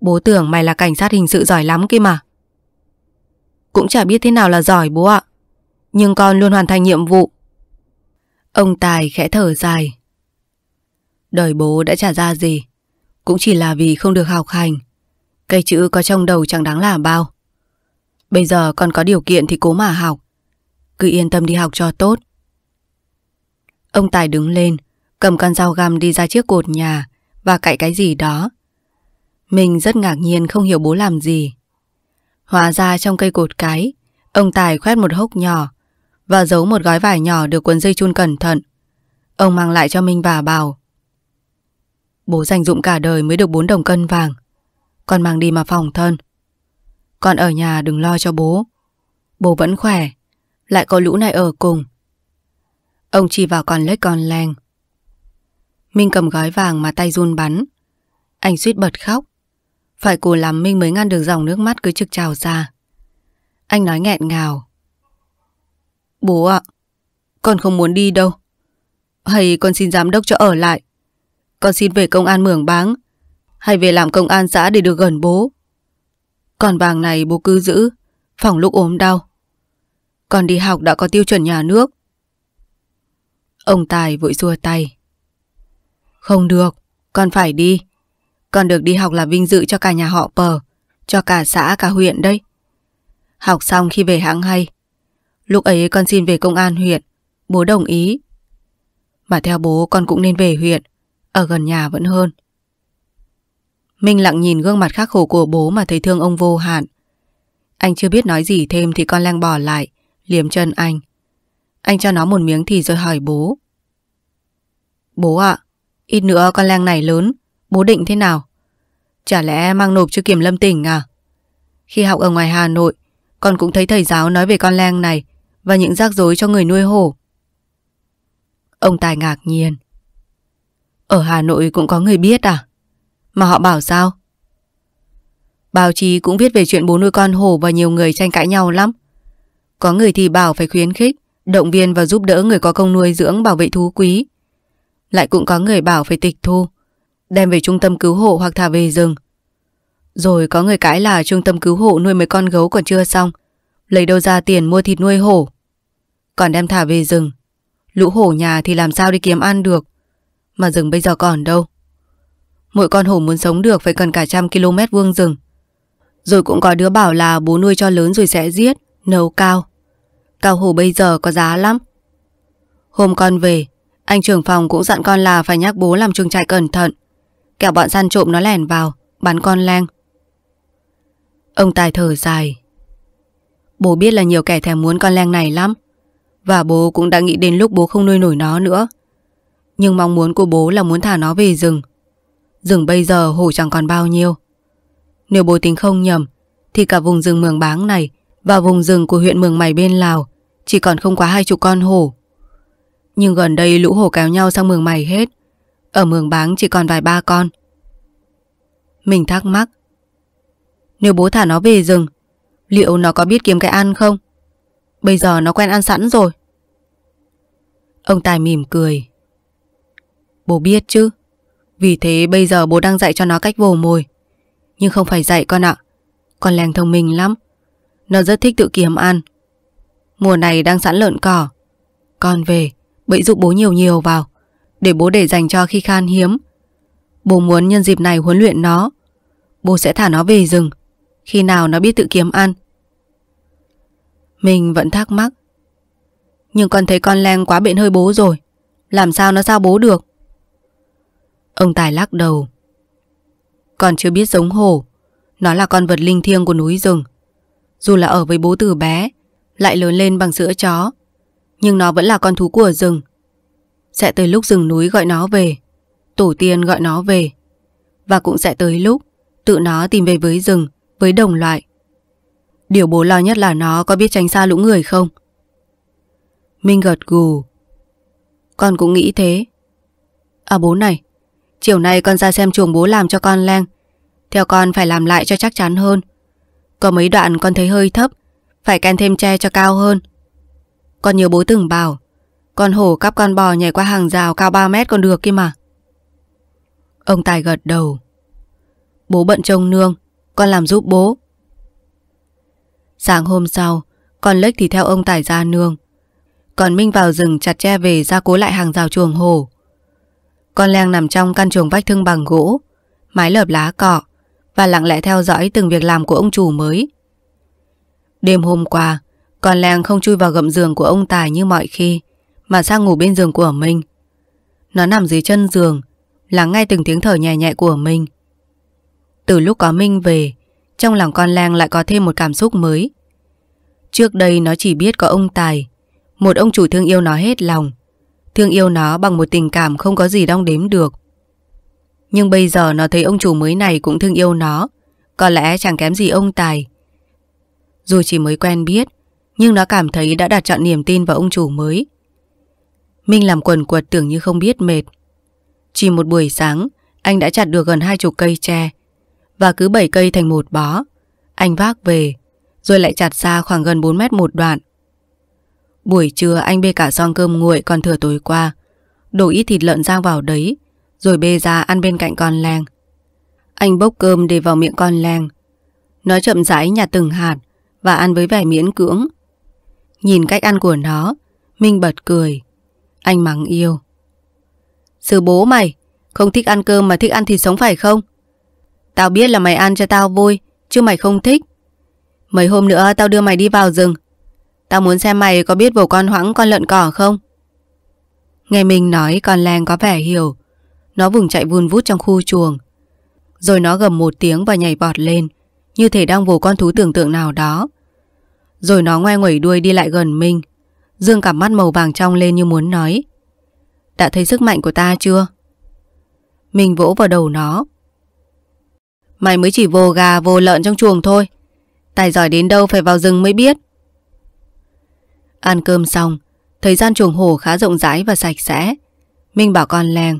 Bố tưởng mày là cảnh sát hình sự giỏi lắm kia mà Cũng chả biết thế nào là giỏi bố ạ Nhưng con luôn hoàn thành nhiệm vụ Ông Tài khẽ thở dài Đời bố đã trả ra gì Cũng chỉ là vì không được học hành Cây chữ có trong đầu chẳng đáng là bao Bây giờ còn có điều kiện thì cố mà học Cứ yên tâm đi học cho tốt Ông Tài đứng lên Cầm con dao găm đi ra trước cột nhà và cạy cái gì đó. Mình rất ngạc nhiên không hiểu bố làm gì. Hóa ra trong cây cột cái, ông Tài khoét một hốc nhỏ và giấu một gói vải nhỏ được quấn dây chun cẩn thận. Ông mang lại cho mình và bảo Bố dành dụng cả đời mới được 4 đồng cân vàng. Con mang đi mà phòng thân. Con ở nhà đừng lo cho bố. Bố vẫn khỏe, lại có lũ này ở cùng. Ông chỉ vào con lấy con leng Minh cầm gói vàng mà tay run bắn. Anh suýt bật khóc. Phải cố lắm Minh mới ngăn được dòng nước mắt cứ trực trào ra. Anh nói nghẹn ngào. Bố ạ, con không muốn đi đâu. Hay con xin giám đốc cho ở lại. Con xin về công an mường báng. Hay về làm công an xã để được gần bố. Còn vàng này bố cứ giữ, phòng lúc ốm đau. Còn đi học đã có tiêu chuẩn nhà nước. Ông Tài vội xua tay. Không được, con phải đi. Con được đi học là vinh dự cho cả nhà họ Pờ, cho cả xã cả huyện đấy. Học xong khi về hãng hay. Lúc ấy con xin về công an huyện, bố đồng ý. Mà theo bố con cũng nên về huyện, ở gần nhà vẫn hơn. Minh lặng nhìn gương mặt khắc khổ của bố mà thấy thương ông vô hạn. Anh chưa biết nói gì thêm thì con lang bỏ lại, liếm chân anh. Anh cho nó một miếng thì rồi hỏi bố. Bố ạ, à, Ít nữa con lang này lớn Bố định thế nào Chả lẽ mang nộp cho kiểm lâm tỉnh à Khi học ở ngoài Hà Nội Con cũng thấy thầy giáo nói về con lang này Và những rắc rối cho người nuôi hổ Ông Tài ngạc nhiên Ở Hà Nội cũng có người biết à Mà họ bảo sao Báo chí cũng viết về chuyện bố nuôi con hổ Và nhiều người tranh cãi nhau lắm Có người thì bảo phải khuyến khích Động viên và giúp đỡ người có công nuôi dưỡng bảo vệ thú quý lại cũng có người bảo phải tịch thu Đem về trung tâm cứu hộ hoặc thả về rừng Rồi có người cãi là trung tâm cứu hộ nuôi mấy con gấu còn chưa xong Lấy đâu ra tiền mua thịt nuôi hổ Còn đem thả về rừng Lũ hổ nhà thì làm sao đi kiếm ăn được Mà rừng bây giờ còn đâu Mỗi con hổ muốn sống được phải cần cả trăm km vuông rừng Rồi cũng có đứa bảo là bố nuôi cho lớn rồi sẽ giết Nấu cao Cao hổ bây giờ có giá lắm Hôm con về anh trưởng phòng cũng dặn con là phải nhắc bố làm chuồng trại cẩn thận. kẹo bọn săn trộm nó lèn vào, bắn con lang. Ông Tài thở dài. Bố biết là nhiều kẻ thèm muốn con lang này lắm. Và bố cũng đã nghĩ đến lúc bố không nuôi nổi nó nữa. Nhưng mong muốn của bố là muốn thả nó về rừng. Rừng bây giờ hổ chẳng còn bao nhiêu. Nếu bố tính không nhầm, thì cả vùng rừng Mường Báng này và vùng rừng của huyện Mường Mày bên Lào chỉ còn không quá hai chục con hổ. Nhưng gần đây lũ hổ kéo nhau sang mường mày hết Ở mường báng chỉ còn vài ba con Mình thắc mắc Nếu bố thả nó về rừng Liệu nó có biết kiếm cái ăn không Bây giờ nó quen ăn sẵn rồi Ông Tài mỉm cười Bố biết chứ Vì thế bây giờ bố đang dạy cho nó cách vồ mồi Nhưng không phải dạy con ạ Con lèng thông minh lắm Nó rất thích tự kiếm ăn Mùa này đang sẵn lợn cỏ Con về Vậy giúp bố nhiều nhiều vào Để bố để dành cho khi khan hiếm Bố muốn nhân dịp này huấn luyện nó Bố sẽ thả nó về rừng Khi nào nó biết tự kiếm ăn Mình vẫn thắc mắc Nhưng con thấy con Leng quá bệnh hơi bố rồi Làm sao nó sao bố được Ông Tài lắc đầu Con chưa biết giống hổ Nó là con vật linh thiêng của núi rừng Dù là ở với bố từ bé Lại lớn lên bằng sữa chó nhưng nó vẫn là con thú của rừng Sẽ tới lúc rừng núi gọi nó về Tổ tiên gọi nó về Và cũng sẽ tới lúc Tự nó tìm về với rừng Với đồng loại Điều bố lo nhất là nó có biết tránh xa lũ người không Minh gật gù Con cũng nghĩ thế À bố này Chiều nay con ra xem chuồng bố làm cho con leng Theo con phải làm lại cho chắc chắn hơn Có mấy đoạn con thấy hơi thấp Phải can thêm tre cho cao hơn con nhiều bố từng bảo Con hổ cắp con bò nhảy qua hàng rào cao 3 mét còn được kia mà Ông Tài gật đầu Bố bận trông nương Con làm giúp bố Sáng hôm sau Con lếch thì theo ông Tài ra nương Còn Minh vào rừng chặt tre về ra cố lại hàng rào chuồng hổ Con leng nằm trong căn chuồng vách thương bằng gỗ Mái lợp lá cọ Và lặng lẽ theo dõi từng việc làm của ông chủ mới Đêm hôm qua còn làng không chui vào gậm giường của ông Tài như mọi khi Mà sang ngủ bên giường của mình Nó nằm dưới chân giường Lắng ngay từng tiếng thở nhẹ nhẹ của mình Từ lúc có Minh về Trong lòng con lang lại có thêm một cảm xúc mới Trước đây nó chỉ biết có ông Tài Một ông chủ thương yêu nó hết lòng Thương yêu nó bằng một tình cảm không có gì đong đếm được Nhưng bây giờ nó thấy ông chủ mới này cũng thương yêu nó Có lẽ chẳng kém gì ông Tài Dù chỉ mới quen biết nhưng nó cảm thấy đã đặt chọn niềm tin vào ông chủ mới Minh làm quần quật tưởng như không biết mệt Chỉ một buổi sáng Anh đã chặt được gần hai chục cây tre Và cứ bảy cây thành một bó Anh vác về Rồi lại chặt xa khoảng gần 4 mét một đoạn Buổi trưa anh bê cả son cơm nguội còn thừa tối qua Đổ ít thịt lợn rang vào đấy Rồi bê ra ăn bên cạnh con lang Anh bốc cơm để vào miệng con lang Nó chậm rãi nhặt từng hạt Và ăn với vẻ miễn cưỡng Nhìn cách ăn của nó Minh bật cười Anh mắng yêu Sư bố mày Không thích ăn cơm mà thích ăn thịt sống phải không Tao biết là mày ăn cho tao vui Chứ mày không thích Mấy hôm nữa tao đưa mày đi vào rừng Tao muốn xem mày có biết vồ con hoãng con lợn cỏ không Nghe Minh nói con lang có vẻ hiểu Nó vùng chạy vun vút trong khu chuồng Rồi nó gầm một tiếng và nhảy bọt lên Như thể đang vồ con thú tưởng tượng nào đó rồi nó ngoe nguẩy đuôi đi lại gần mình Dương cặp mắt màu vàng trong lên như muốn nói Đã thấy sức mạnh của ta chưa? Mình vỗ vào đầu nó Mày mới chỉ vô gà vô lợn trong chuồng thôi Tài giỏi đến đâu phải vào rừng mới biết Ăn cơm xong Thời gian chuồng hổ khá rộng rãi và sạch sẽ Minh bảo con làng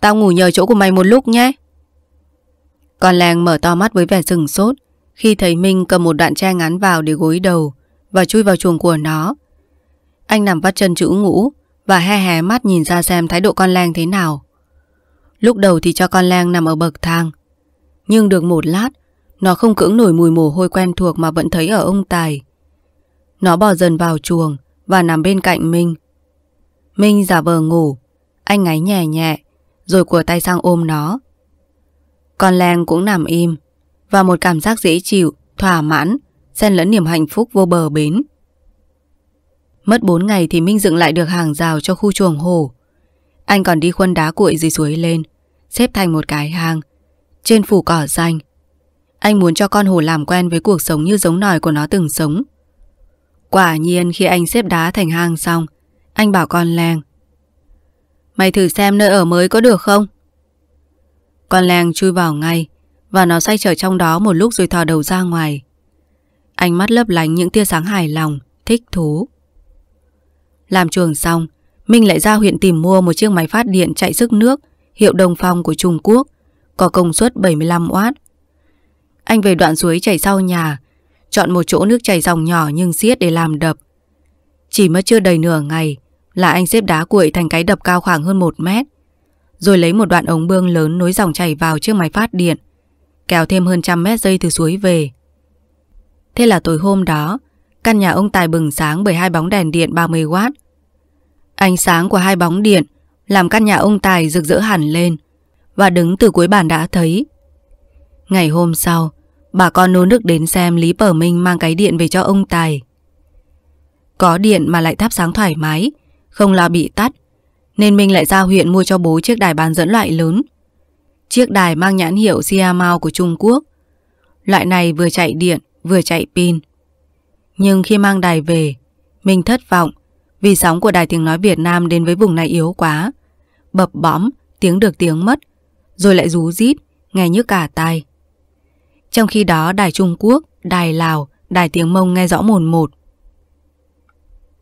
Tao ngủ nhờ chỗ của mày một lúc nhé Con làng mở to mắt với vẻ rừng sốt khi thấy Minh cầm một đoạn tre ngắn vào để gối đầu Và chui vào chuồng của nó Anh nằm vắt chân chữ ngủ Và he hé mắt nhìn ra xem thái độ con Lang thế nào Lúc đầu thì cho con Lang nằm ở bậc thang Nhưng được một lát Nó không cưỡng nổi mùi mồ hôi quen thuộc mà vẫn thấy ở ông Tài Nó bò dần vào chuồng Và nằm bên cạnh Minh Minh giả vờ ngủ Anh ngáy nhẹ nhẹ Rồi của tay sang ôm nó Con Lang cũng nằm im và một cảm giác dễ chịu, thỏa mãn, xen lẫn niềm hạnh phúc vô bờ bến. Mất 4 ngày thì Minh dựng lại được hàng rào cho khu chuồng hổ. Anh còn đi khuân đá cuội dưới suối lên, xếp thành một cái hang, trên phủ cỏ xanh. Anh muốn cho con hổ làm quen với cuộc sống như giống nòi của nó từng sống. Quả nhiên khi anh xếp đá thành hang xong, anh bảo con Lang. Mày thử xem nơi ở mới có được không? Con Lang chui vào ngay, và nó say trở trong đó một lúc rồi thò đầu ra ngoài Ánh mắt lấp lánh những tia sáng hài lòng Thích thú Làm chuồng xong Minh lại ra huyện tìm mua một chiếc máy phát điện chạy sức nước Hiệu đồng Phong của Trung Quốc Có công suất 75W Anh về đoạn suối chảy sau nhà Chọn một chỗ nước chảy dòng nhỏ nhưng xiết để làm đập Chỉ mất chưa đầy nửa ngày Là anh xếp đá cuội thành cái đập cao khoảng hơn 1 mét Rồi lấy một đoạn ống bương lớn nối dòng chảy vào chiếc máy phát điện kéo thêm hơn trăm mét dây từ suối về. Thế là tối hôm đó, căn nhà ông Tài bừng sáng bởi hai bóng đèn điện 30W. Ánh sáng của hai bóng điện làm căn nhà ông Tài rực rỡ hẳn lên và đứng từ cuối bàn đã thấy. Ngày hôm sau, bà con nô nước đến xem Lý Pở Minh mang cái điện về cho ông Tài. Có điện mà lại thắp sáng thoải mái, không lo bị tắt, nên Minh lại ra huyện mua cho bố chiếc đài bán dẫn loại lớn chiếc đài mang nhãn hiệu Xiaomi của Trung Quốc. Loại này vừa chạy điện, vừa chạy pin. Nhưng khi mang đài về, mình thất vọng vì sóng của đài tiếng nói Việt Nam đến với vùng này yếu quá. Bập bõm, tiếng được tiếng mất, rồi lại rú rít, nghe như cả tai. Trong khi đó đài Trung Quốc, đài Lào, đài tiếng Mông nghe rõ mồn một.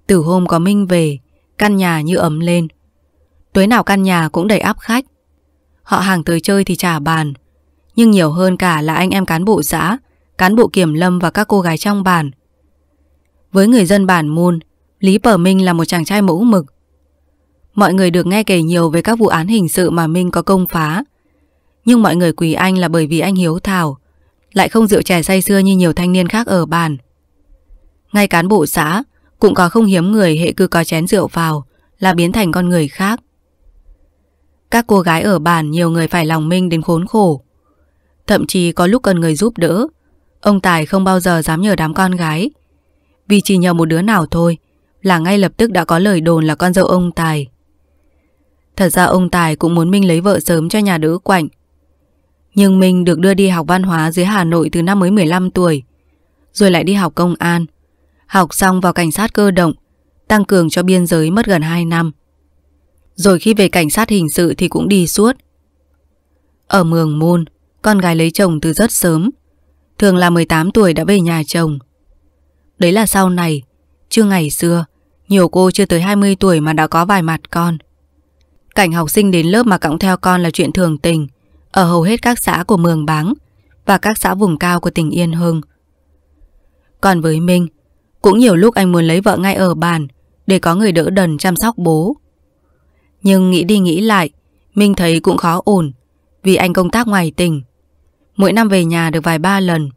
Từ hôm có Minh về, căn nhà như ấm lên. Tối nào căn nhà cũng đầy áp khách. Họ hàng tới chơi thì trả bàn Nhưng nhiều hơn cả là anh em cán bộ xã Cán bộ kiểm lâm và các cô gái trong bản Với người dân bản Môn Lý Pở Minh là một chàng trai mẫu mực Mọi người được nghe kể nhiều về các vụ án hình sự mà Minh có công phá Nhưng mọi người quý anh là bởi vì anh hiếu thảo Lại không rượu chè say xưa như nhiều thanh niên khác ở bản Ngay cán bộ xã Cũng có không hiếm người hệ cứ có chén rượu vào Là biến thành con người khác các cô gái ở bản nhiều người phải lòng minh đến khốn khổ. Thậm chí có lúc cần người giúp đỡ, ông Tài không bao giờ dám nhờ đám con gái. Vì chỉ nhờ một đứa nào thôi là ngay lập tức đã có lời đồn là con dâu ông Tài. Thật ra ông Tài cũng muốn Minh lấy vợ sớm cho nhà đỡ quạnh. Nhưng Minh được đưa đi học văn hóa dưới Hà Nội từ năm mới 15 tuổi, rồi lại đi học công an. Học xong vào cảnh sát cơ động, tăng cường cho biên giới mất gần 2 năm. Rồi khi về cảnh sát hình sự thì cũng đi suốt Ở Mường Môn Con gái lấy chồng từ rất sớm Thường là 18 tuổi đã về nhà chồng Đấy là sau này Chưa ngày xưa Nhiều cô chưa tới 20 tuổi mà đã có vài mặt con Cảnh học sinh đến lớp mà cõng theo con là chuyện thường tình Ở hầu hết các xã của Mường Báng Và các xã vùng cao của tỉnh Yên Hưng Còn với Minh Cũng nhiều lúc anh muốn lấy vợ ngay ở bàn Để có người đỡ đần chăm sóc bố nhưng nghĩ đi nghĩ lại minh thấy cũng khó ổn Vì anh công tác ngoài tỉnh Mỗi năm về nhà được vài ba lần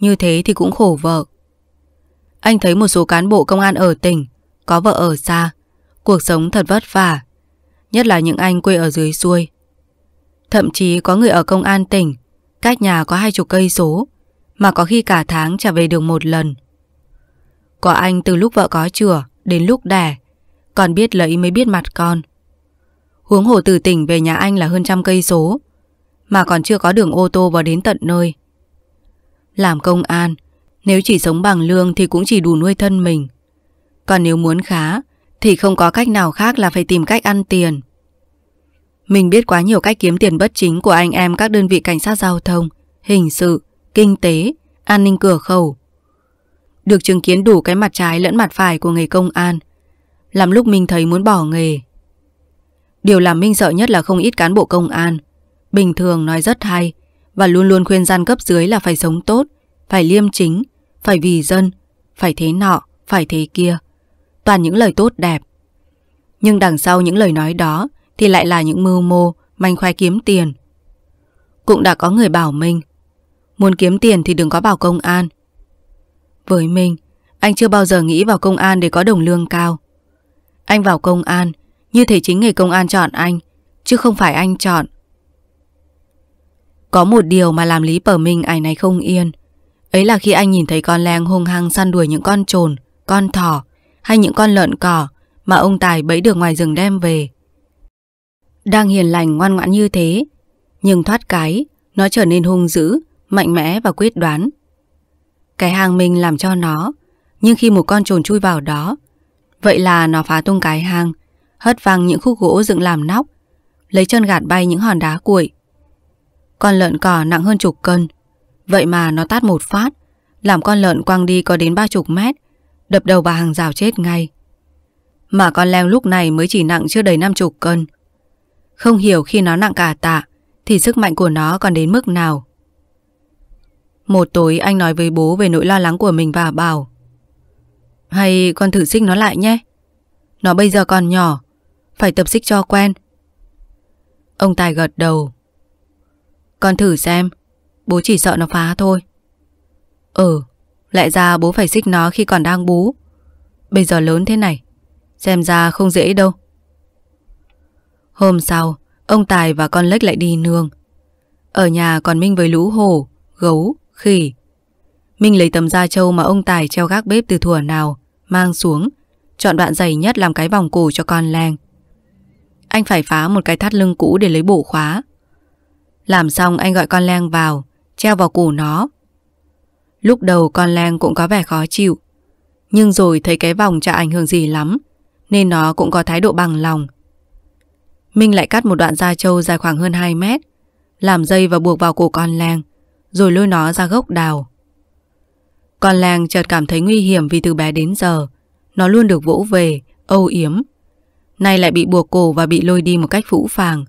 Như thế thì cũng khổ vợ Anh thấy một số cán bộ công an ở tỉnh Có vợ ở xa Cuộc sống thật vất vả Nhất là những anh quê ở dưới xuôi Thậm chí có người ở công an tỉnh Cách nhà có hai chục cây số Mà có khi cả tháng trả về được một lần Có anh từ lúc vợ có chửa Đến lúc đẻ Còn biết lấy mới biết mặt con Huống hồ từ tỉnh về nhà anh là hơn trăm cây số Mà còn chưa có đường ô tô vào đến tận nơi Làm công an Nếu chỉ sống bằng lương thì cũng chỉ đủ nuôi thân mình Còn nếu muốn khá Thì không có cách nào khác là phải tìm cách ăn tiền Mình biết quá nhiều cách kiếm tiền bất chính của anh em các đơn vị cảnh sát giao thông Hình sự, kinh tế, an ninh cửa khẩu Được chứng kiến đủ cái mặt trái lẫn mặt phải của nghề công an Làm lúc mình thấy muốn bỏ nghề Điều làm Minh sợ nhất là không ít cán bộ công an Bình thường nói rất hay Và luôn luôn khuyên gian cấp dưới là phải sống tốt Phải liêm chính Phải vì dân Phải thế nọ Phải thế kia Toàn những lời tốt đẹp Nhưng đằng sau những lời nói đó Thì lại là những mưu mô Manh khoai kiếm tiền Cũng đã có người bảo Minh Muốn kiếm tiền thì đừng có bảo công an Với Minh Anh chưa bao giờ nghĩ vào công an để có đồng lương cao Anh vào công an như thế chính người công an chọn anh Chứ không phải anh chọn Có một điều mà làm Lý Pờ Minh ảnh này không yên Ấy là khi anh nhìn thấy con Leng hung hăng săn đuổi những con trồn Con thỏ Hay những con lợn cỏ Mà ông Tài bẫy được ngoài rừng đem về Đang hiền lành ngoan ngoãn như thế Nhưng thoát cái Nó trở nên hung dữ Mạnh mẽ và quyết đoán Cái hang mình làm cho nó Nhưng khi một con trồn chui vào đó Vậy là nó phá tung cái hang hất văng những khúc gỗ dựng làm nóc, lấy chân gạt bay những hòn đá cuội. Con lợn cỏ nặng hơn chục cân, vậy mà nó tát một phát, làm con lợn quăng đi có đến ba chục mét, đập đầu bà hàng rào chết ngay. Mà con leo lúc này mới chỉ nặng chưa đầy năm chục cân. Không hiểu khi nó nặng cả tạ, thì sức mạnh của nó còn đến mức nào. Một tối anh nói với bố về nỗi lo lắng của mình và bảo hay con thử sinh nó lại nhé Nó bây giờ còn nhỏ phải tập xích cho quen Ông Tài gật đầu Con thử xem Bố chỉ sợ nó phá thôi Ừ Lại ra bố phải xích nó khi còn đang bú Bây giờ lớn thế này Xem ra không dễ đâu Hôm sau Ông Tài và con Lách lại đi nương Ở nhà còn Minh với lũ hổ Gấu, khỉ Minh lấy tấm da trâu mà ông Tài treo gác bếp từ thủa nào Mang xuống Chọn đoạn dày nhất làm cái vòng cổ cho con làng anh phải phá một cái thắt lưng cũ để lấy bổ khóa Làm xong anh gọi con Lang vào Treo vào cổ nó Lúc đầu con Lang cũng có vẻ khó chịu Nhưng rồi thấy cái vòng chả ảnh hưởng gì lắm Nên nó cũng có thái độ bằng lòng Minh lại cắt một đoạn da trâu dài khoảng hơn 2 mét Làm dây và buộc vào cổ con Lang Rồi lôi nó ra gốc đào Con Lang chợt cảm thấy nguy hiểm vì từ bé đến giờ Nó luôn được vỗ về, âu yếm nay lại bị buộc cổ và bị lôi đi một cách phũ phàng.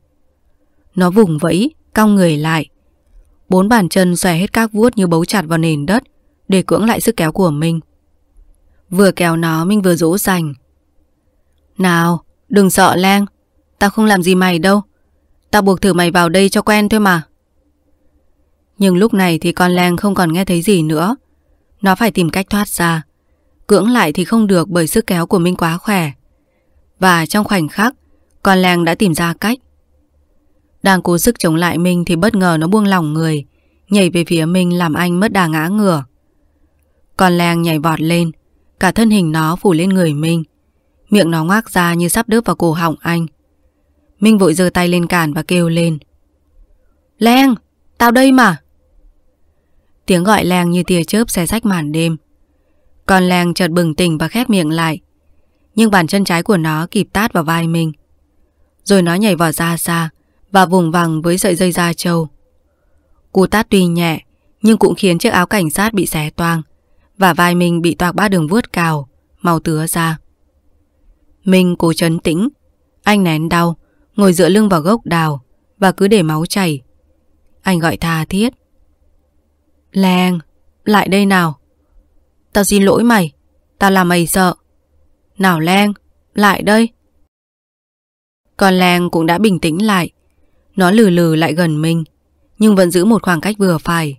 Nó vùng vẫy, cong người lại. Bốn bàn chân xòe hết các vuốt như bấu chặt vào nền đất để cưỡng lại sức kéo của mình. Vừa kéo nó mình vừa dỗ dành. Nào, đừng sợ Lang, ta không làm gì mày đâu. ta buộc thử mày vào đây cho quen thôi mà. Nhưng lúc này thì con Lang không còn nghe thấy gì nữa. Nó phải tìm cách thoát ra. Cưỡng lại thì không được bởi sức kéo của Minh quá khỏe. Và trong khoảnh khắc Con Leng đã tìm ra cách Đang cố sức chống lại mình Thì bất ngờ nó buông lỏng người Nhảy về phía mình làm anh mất đà ngã ngửa Con Leng nhảy vọt lên Cả thân hình nó phủ lên người mình Miệng nó ngoác ra như sắp đớp vào cổ họng anh Minh vội giơ tay lên cản và kêu lên Leng, tao đây mà Tiếng gọi Leng như tia chớp xé rách màn đêm con Leng chợt bừng tỉnh và khép miệng lại nhưng bàn chân trái của nó kịp tát vào vai mình Rồi nó nhảy vào ra xa Và vùng vằng với sợi dây da trâu Cú tát tuy nhẹ Nhưng cũng khiến chiếc áo cảnh sát bị xé toang Và vai mình bị toạc ba đường vuốt cào Màu tứa ra Mình cố chấn tĩnh Anh nén đau Ngồi dựa lưng vào gốc đào Và cứ để máu chảy Anh gọi tha thiết Lèng, lại đây nào Tao xin lỗi mày Tao làm mày sợ nào Lan, lại đây. Con Lan cũng đã bình tĩnh lại. Nó lừ lừ lại gần mình, nhưng vẫn giữ một khoảng cách vừa phải.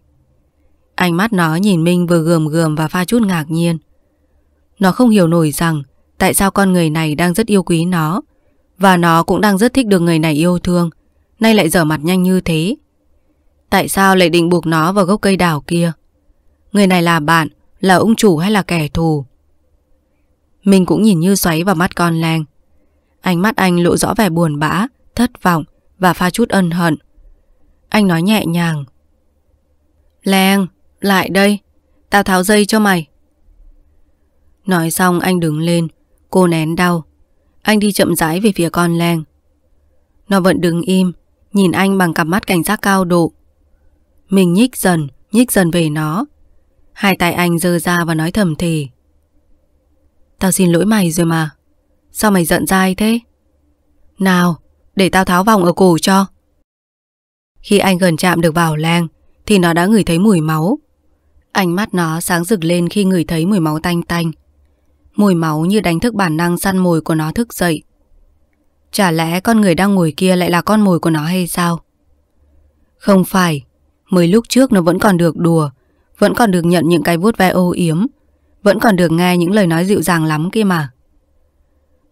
Ánh mắt nó nhìn mình vừa gườm gườm và pha chút ngạc nhiên. Nó không hiểu nổi rằng tại sao con người này đang rất yêu quý nó và nó cũng đang rất thích được người này yêu thương nay lại dở mặt nhanh như thế. Tại sao lại định buộc nó vào gốc cây đào kia? Người này là bạn, là ông chủ hay là kẻ thù? Mình cũng nhìn như xoáy vào mắt con Lan Ánh mắt anh lộ rõ vẻ buồn bã Thất vọng Và pha chút ân hận Anh nói nhẹ nhàng Lan, lại đây Tao tháo dây cho mày Nói xong anh đứng lên Cô nén đau Anh đi chậm rãi về phía con Lan Nó vẫn đứng im Nhìn anh bằng cặp mắt cảnh giác cao độ Mình nhích dần Nhích dần về nó Hai tay anh dơ ra và nói thầm thì Tao xin lỗi mày rồi mà Sao mày giận dai thế Nào để tao tháo vòng ở cổ cho Khi anh gần chạm được vào lang Thì nó đã ngửi thấy mùi máu Ánh mắt nó sáng rực lên khi ngửi thấy mùi máu tanh tanh Mùi máu như đánh thức bản năng săn mồi của nó thức dậy Chả lẽ con người đang ngồi kia lại là con mồi của nó hay sao Không phải Mới lúc trước nó vẫn còn được đùa Vẫn còn được nhận những cái vuốt ve ô yếm vẫn còn được nghe những lời nói dịu dàng lắm kia mà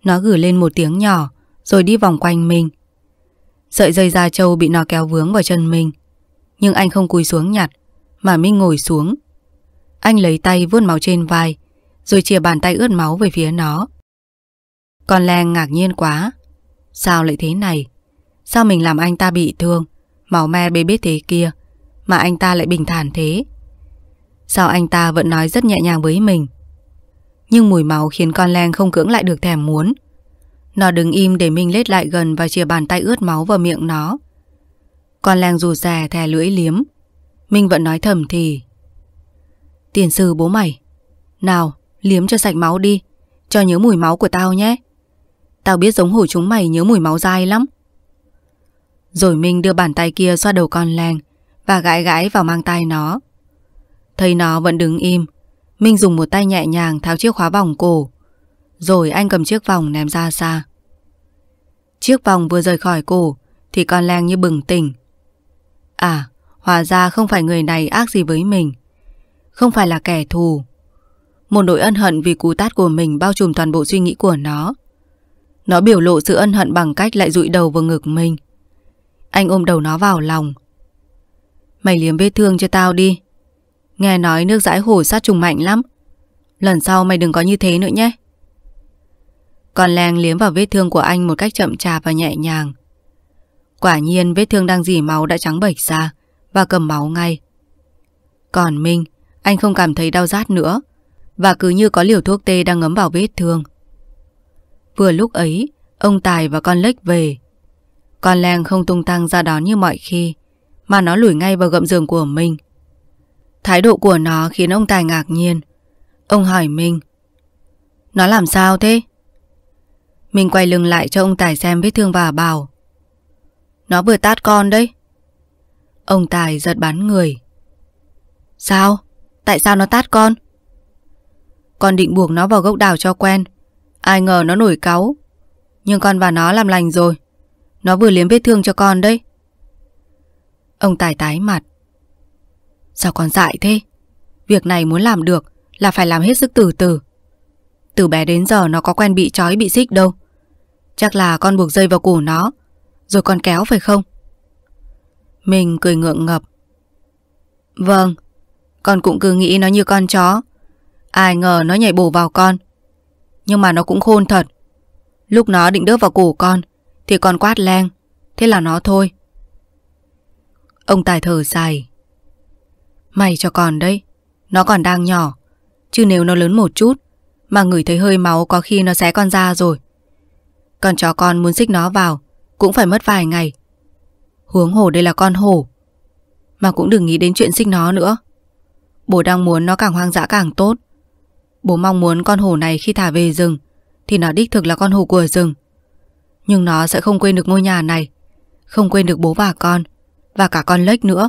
Nó gửi lên một tiếng nhỏ Rồi đi vòng quanh mình Sợi dây da trâu bị nó kéo vướng vào chân mình Nhưng anh không cúi xuống nhặt Mà Minh ngồi xuống Anh lấy tay vuốt máu trên vai Rồi chìa bàn tay ướt máu về phía nó Con Len ngạc nhiên quá Sao lại thế này Sao mình làm anh ta bị thương Máu me bê bết thế kia Mà anh ta lại bình thản thế Sao anh ta vẫn nói rất nhẹ nhàng với mình Nhưng mùi máu khiến con Len không cưỡng lại được thèm muốn Nó đứng im để Minh lết lại gần Và chia bàn tay ướt máu vào miệng nó Con Len rù rè thè lưỡi liếm Minh vẫn nói thầm thì Tiền sư bố mày Nào liếm cho sạch máu đi Cho nhớ mùi máu của tao nhé Tao biết giống hổ chúng mày nhớ mùi máu dai lắm Rồi Minh đưa bàn tay kia xoa đầu con Len Và gãi gãi vào mang tay nó Thấy nó vẫn đứng im Minh dùng một tay nhẹ nhàng tháo chiếc khóa vòng cổ Rồi anh cầm chiếc vòng ném ra xa Chiếc vòng vừa rời khỏi cổ Thì con Lan như bừng tỉnh À Hòa ra không phải người này ác gì với mình Không phải là kẻ thù Một nỗi ân hận vì cú tát của mình Bao trùm toàn bộ suy nghĩ của nó Nó biểu lộ sự ân hận bằng cách Lại dụi đầu vào ngực mình Anh ôm đầu nó vào lòng Mày liếm vết thương cho tao đi Nghe nói nước giải hổ sát trùng mạnh lắm Lần sau mày đừng có như thế nữa nhé Con Lan liếm vào vết thương của anh Một cách chậm chạp và nhẹ nhàng Quả nhiên vết thương đang dỉ máu Đã trắng bệch ra Và cầm máu ngay Còn Minh Anh không cảm thấy đau rát nữa Và cứ như có liều thuốc tê đang ngấm vào vết thương Vừa lúc ấy Ông Tài và con Lếch về Con Lan không tung tăng ra đón như mọi khi Mà nó lủi ngay vào gậm giường của mình Thái độ của nó khiến ông Tài ngạc nhiên. Ông hỏi mình, Nó làm sao thế? Mình quay lưng lại cho ông Tài xem vết thương và bảo. Nó vừa tát con đấy. Ông Tài giật bắn người. Sao? Tại sao nó tát con? Con định buộc nó vào gốc đào cho quen. Ai ngờ nó nổi cáu. Nhưng con và nó làm lành rồi. Nó vừa liếm vết thương cho con đấy. Ông Tài tái mặt. Sao còn dại thế? Việc này muốn làm được là phải làm hết sức từ từ. Từ bé đến giờ nó có quen bị trói bị xích đâu. Chắc là con buộc dây vào cổ nó, rồi con kéo phải không? Mình cười ngượng ngập. Vâng, con cũng cứ nghĩ nó như con chó. Ai ngờ nó nhảy bổ vào con. Nhưng mà nó cũng khôn thật. Lúc nó định đớp vào cổ con, thì con quát len. Thế là nó thôi. Ông Tài thở dài, May cho con đây Nó còn đang nhỏ Chứ nếu nó lớn một chút Mà ngửi thấy hơi máu có khi nó xé con ra rồi Còn chó con muốn xích nó vào Cũng phải mất vài ngày Huống hổ đây là con hổ Mà cũng đừng nghĩ đến chuyện xích nó nữa Bố đang muốn nó càng hoang dã càng tốt Bố mong muốn con hổ này khi thả về rừng Thì nó đích thực là con hổ của rừng Nhưng nó sẽ không quên được ngôi nhà này Không quên được bố và con Và cả con lếch nữa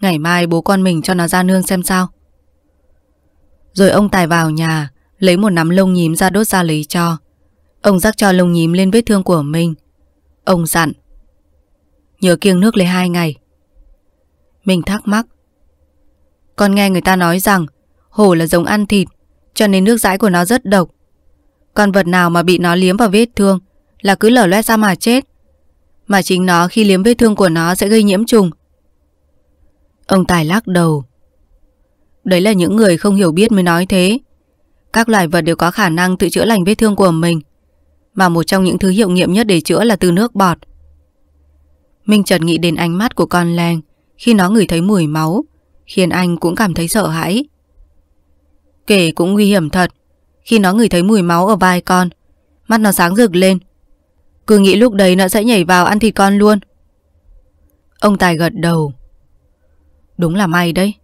Ngày mai bố con mình cho nó ra nương xem sao Rồi ông Tài vào nhà Lấy một nắm lông nhím ra đốt ra lấy cho Ông rắc cho lông nhím lên vết thương của mình Ông dặn Nhớ kiêng nước lấy hai ngày Mình thắc mắc Con nghe người ta nói rằng Hổ là giống ăn thịt Cho nên nước dãi của nó rất độc Con vật nào mà bị nó liếm vào vết thương Là cứ lở loét ra mà chết Mà chính nó khi liếm vết thương của nó sẽ gây nhiễm trùng Ông Tài lắc đầu Đấy là những người không hiểu biết mới nói thế Các loài vật đều có khả năng tự chữa lành vết thương của mình Mà một trong những thứ hiệu nghiệm nhất để chữa là từ nước bọt Minh Trần nghĩ đến ánh mắt của con Lang Khi nó ngửi thấy mùi máu Khiến anh cũng cảm thấy sợ hãi Kể cũng nguy hiểm thật Khi nó ngửi thấy mùi máu ở vai con Mắt nó sáng rực lên Cứ nghĩ lúc đấy nó sẽ nhảy vào ăn thịt con luôn Ông Tài gật đầu Đúng là may đấy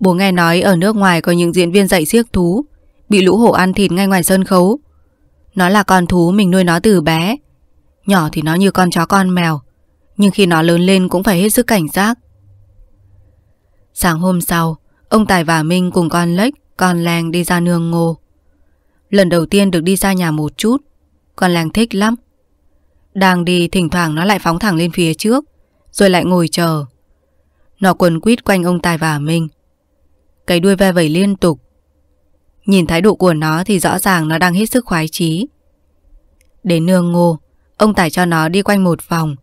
Bố nghe nói ở nước ngoài có những diễn viên dạy siếc thú Bị lũ hổ ăn thịt ngay ngoài sân khấu Nó là con thú mình nuôi nó từ bé Nhỏ thì nó như con chó con mèo Nhưng khi nó lớn lên cũng phải hết sức cảnh giác Sáng hôm sau Ông Tài và Minh cùng con lếch Con lèng đi ra nương ngô Lần đầu tiên được đi ra nhà một chút Con lèng thích lắm Đang đi thỉnh thoảng nó lại phóng thẳng lên phía trước Rồi lại ngồi chờ nó quần quýt quanh ông Tài và mình Cái đuôi ve vẩy liên tục Nhìn thái độ của nó thì rõ ràng nó đang hết sức khoái chí Đến nương ngô Ông Tài cho nó đi quanh một vòng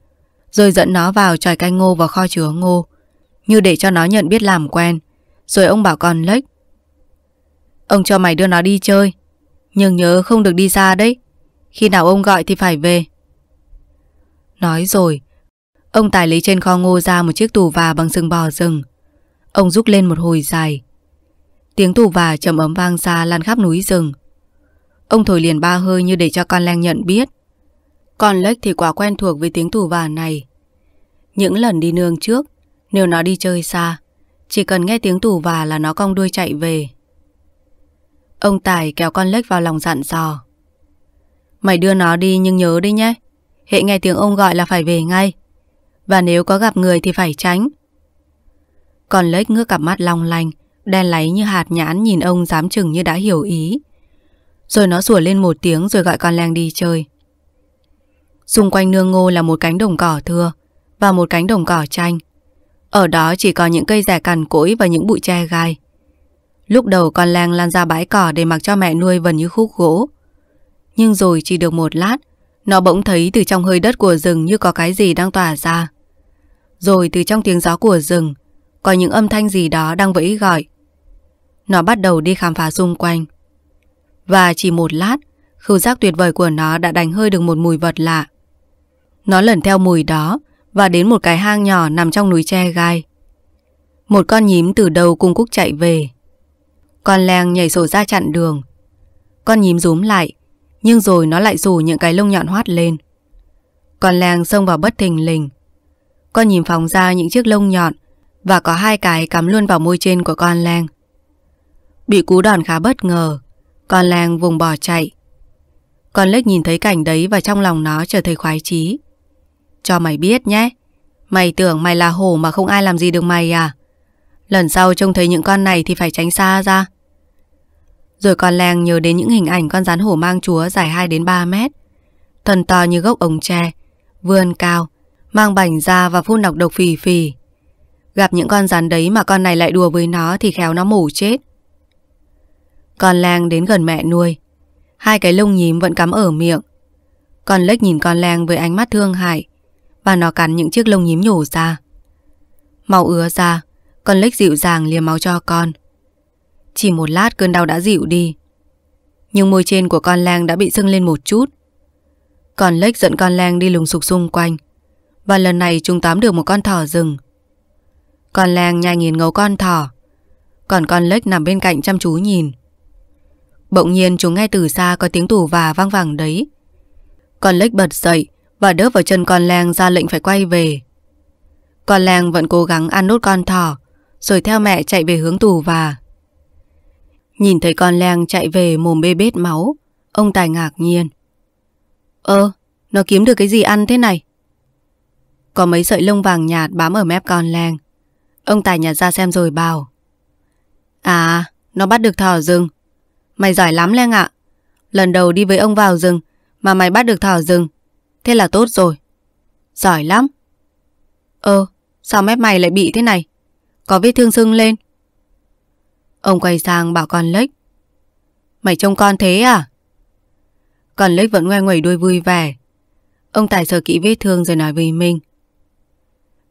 Rồi dẫn nó vào tròi canh ngô và kho chứa ngô Như để cho nó nhận biết làm quen Rồi ông bảo con lếch Ông cho mày đưa nó đi chơi Nhưng nhớ không được đi xa đấy Khi nào ông gọi thì phải về Nói rồi Ông Tài lấy trên kho ngô ra một chiếc tù và bằng sừng bò rừng. Ông rút lên một hồi dài. Tiếng tù và trầm ấm vang xa lan khắp núi rừng. Ông thổi liền ba hơi như để cho con lang nhận biết. Con lếch thì quá quen thuộc với tiếng tù và này. Những lần đi nương trước, nếu nó đi chơi xa, chỉ cần nghe tiếng tù và là nó cong đuôi chạy về. Ông Tài kéo con lếch vào lòng dặn dò. Mày đưa nó đi nhưng nhớ đi nhé. Hệ nghe tiếng ông gọi là phải về ngay. Và nếu có gặp người thì phải tránh Còn lếch ngước cặp mắt long lanh Đen láy như hạt nhãn nhìn ông dám chừng như đã hiểu ý Rồi nó sủa lên một tiếng rồi gọi con Leng đi chơi Xung quanh nương ngô là một cánh đồng cỏ thưa Và một cánh đồng cỏ chanh Ở đó chỉ có những cây rẻ cằn cỗi và những bụi tre gai Lúc đầu con Leng lan ra bãi cỏ để mặc cho mẹ nuôi vần như khúc gỗ Nhưng rồi chỉ được một lát nó bỗng thấy từ trong hơi đất của rừng như có cái gì đang tỏa ra. Rồi từ trong tiếng gió của rừng Có những âm thanh gì đó đang vẫy gọi Nó bắt đầu đi khám phá xung quanh Và chỉ một lát Khứu giác tuyệt vời của nó đã đánh hơi được một mùi vật lạ Nó lẩn theo mùi đó Và đến một cái hang nhỏ nằm trong núi tre gai Một con nhím từ đầu cung cúc chạy về Con leng nhảy sổ ra chặn đường Con nhím rúm lại Nhưng rồi nó lại rủ những cái lông nhọn hoát lên Con leng xông vào bất thình lình con nhìn phòng ra những chiếc lông nhọn và có hai cái cắm luôn vào môi trên của con Lang. Bị cú đòn khá bất ngờ, con Lang vùng bỏ chạy. Con Lếch nhìn thấy cảnh đấy và trong lòng nó trở thấy khoái chí. Cho mày biết nhé, mày tưởng mày là hổ mà không ai làm gì được mày à? Lần sau trông thấy những con này thì phải tránh xa ra. Rồi con Lang nhớ đến những hình ảnh con rắn hổ mang chúa dài 2 đến 3 mét, thân to như gốc ống tre, vươn cao, Mang bảnh ra và phun nọc độc phì phì Gặp những con rắn đấy mà con này lại đùa với nó Thì khéo nó mổ chết Con lang đến gần mẹ nuôi Hai cái lông nhím vẫn cắm ở miệng Con lếch nhìn con lang với ánh mắt thương hại Và nó cắn những chiếc lông nhím nhổ ra Màu ứa ra Con lếch dịu dàng liềm máu cho con Chỉ một lát cơn đau đã dịu đi Nhưng môi trên của con lang đã bị sưng lên một chút con lếch dẫn con lang đi lùng sục xung quanh và lần này chúng tóm được một con thỏ rừng Con Lang nhai nhìn ngấu con thỏ Còn con lếch nằm bên cạnh chăm chú nhìn Bỗng nhiên chúng nghe từ xa có tiếng tủ và vang vẳng đấy Con lếch bật dậy Và đớp vào chân con Lang ra lệnh phải quay về Con Lang vẫn cố gắng ăn nốt con thỏ Rồi theo mẹ chạy về hướng tù và Nhìn thấy con Lang chạy về mồm bê bết máu Ông Tài ngạc nhiên Ơ, nó kiếm được cái gì ăn thế này? Có mấy sợi lông vàng nhạt bám ở mép con len Ông Tài nhặt ra xem rồi bảo À Nó bắt được thỏ rừng Mày giỏi lắm Leng ạ Lần đầu đi với ông vào rừng Mà mày bắt được thỏ rừng Thế là tốt rồi Giỏi lắm Ơ sao mép mày lại bị thế này Có vết thương sưng lên Ông quay sang bảo con lếch Mày trông con thế à Còn lếch vẫn ngoe ngoẩy đuôi vui vẻ Ông Tài sờ kỹ vết thương rồi nói với mình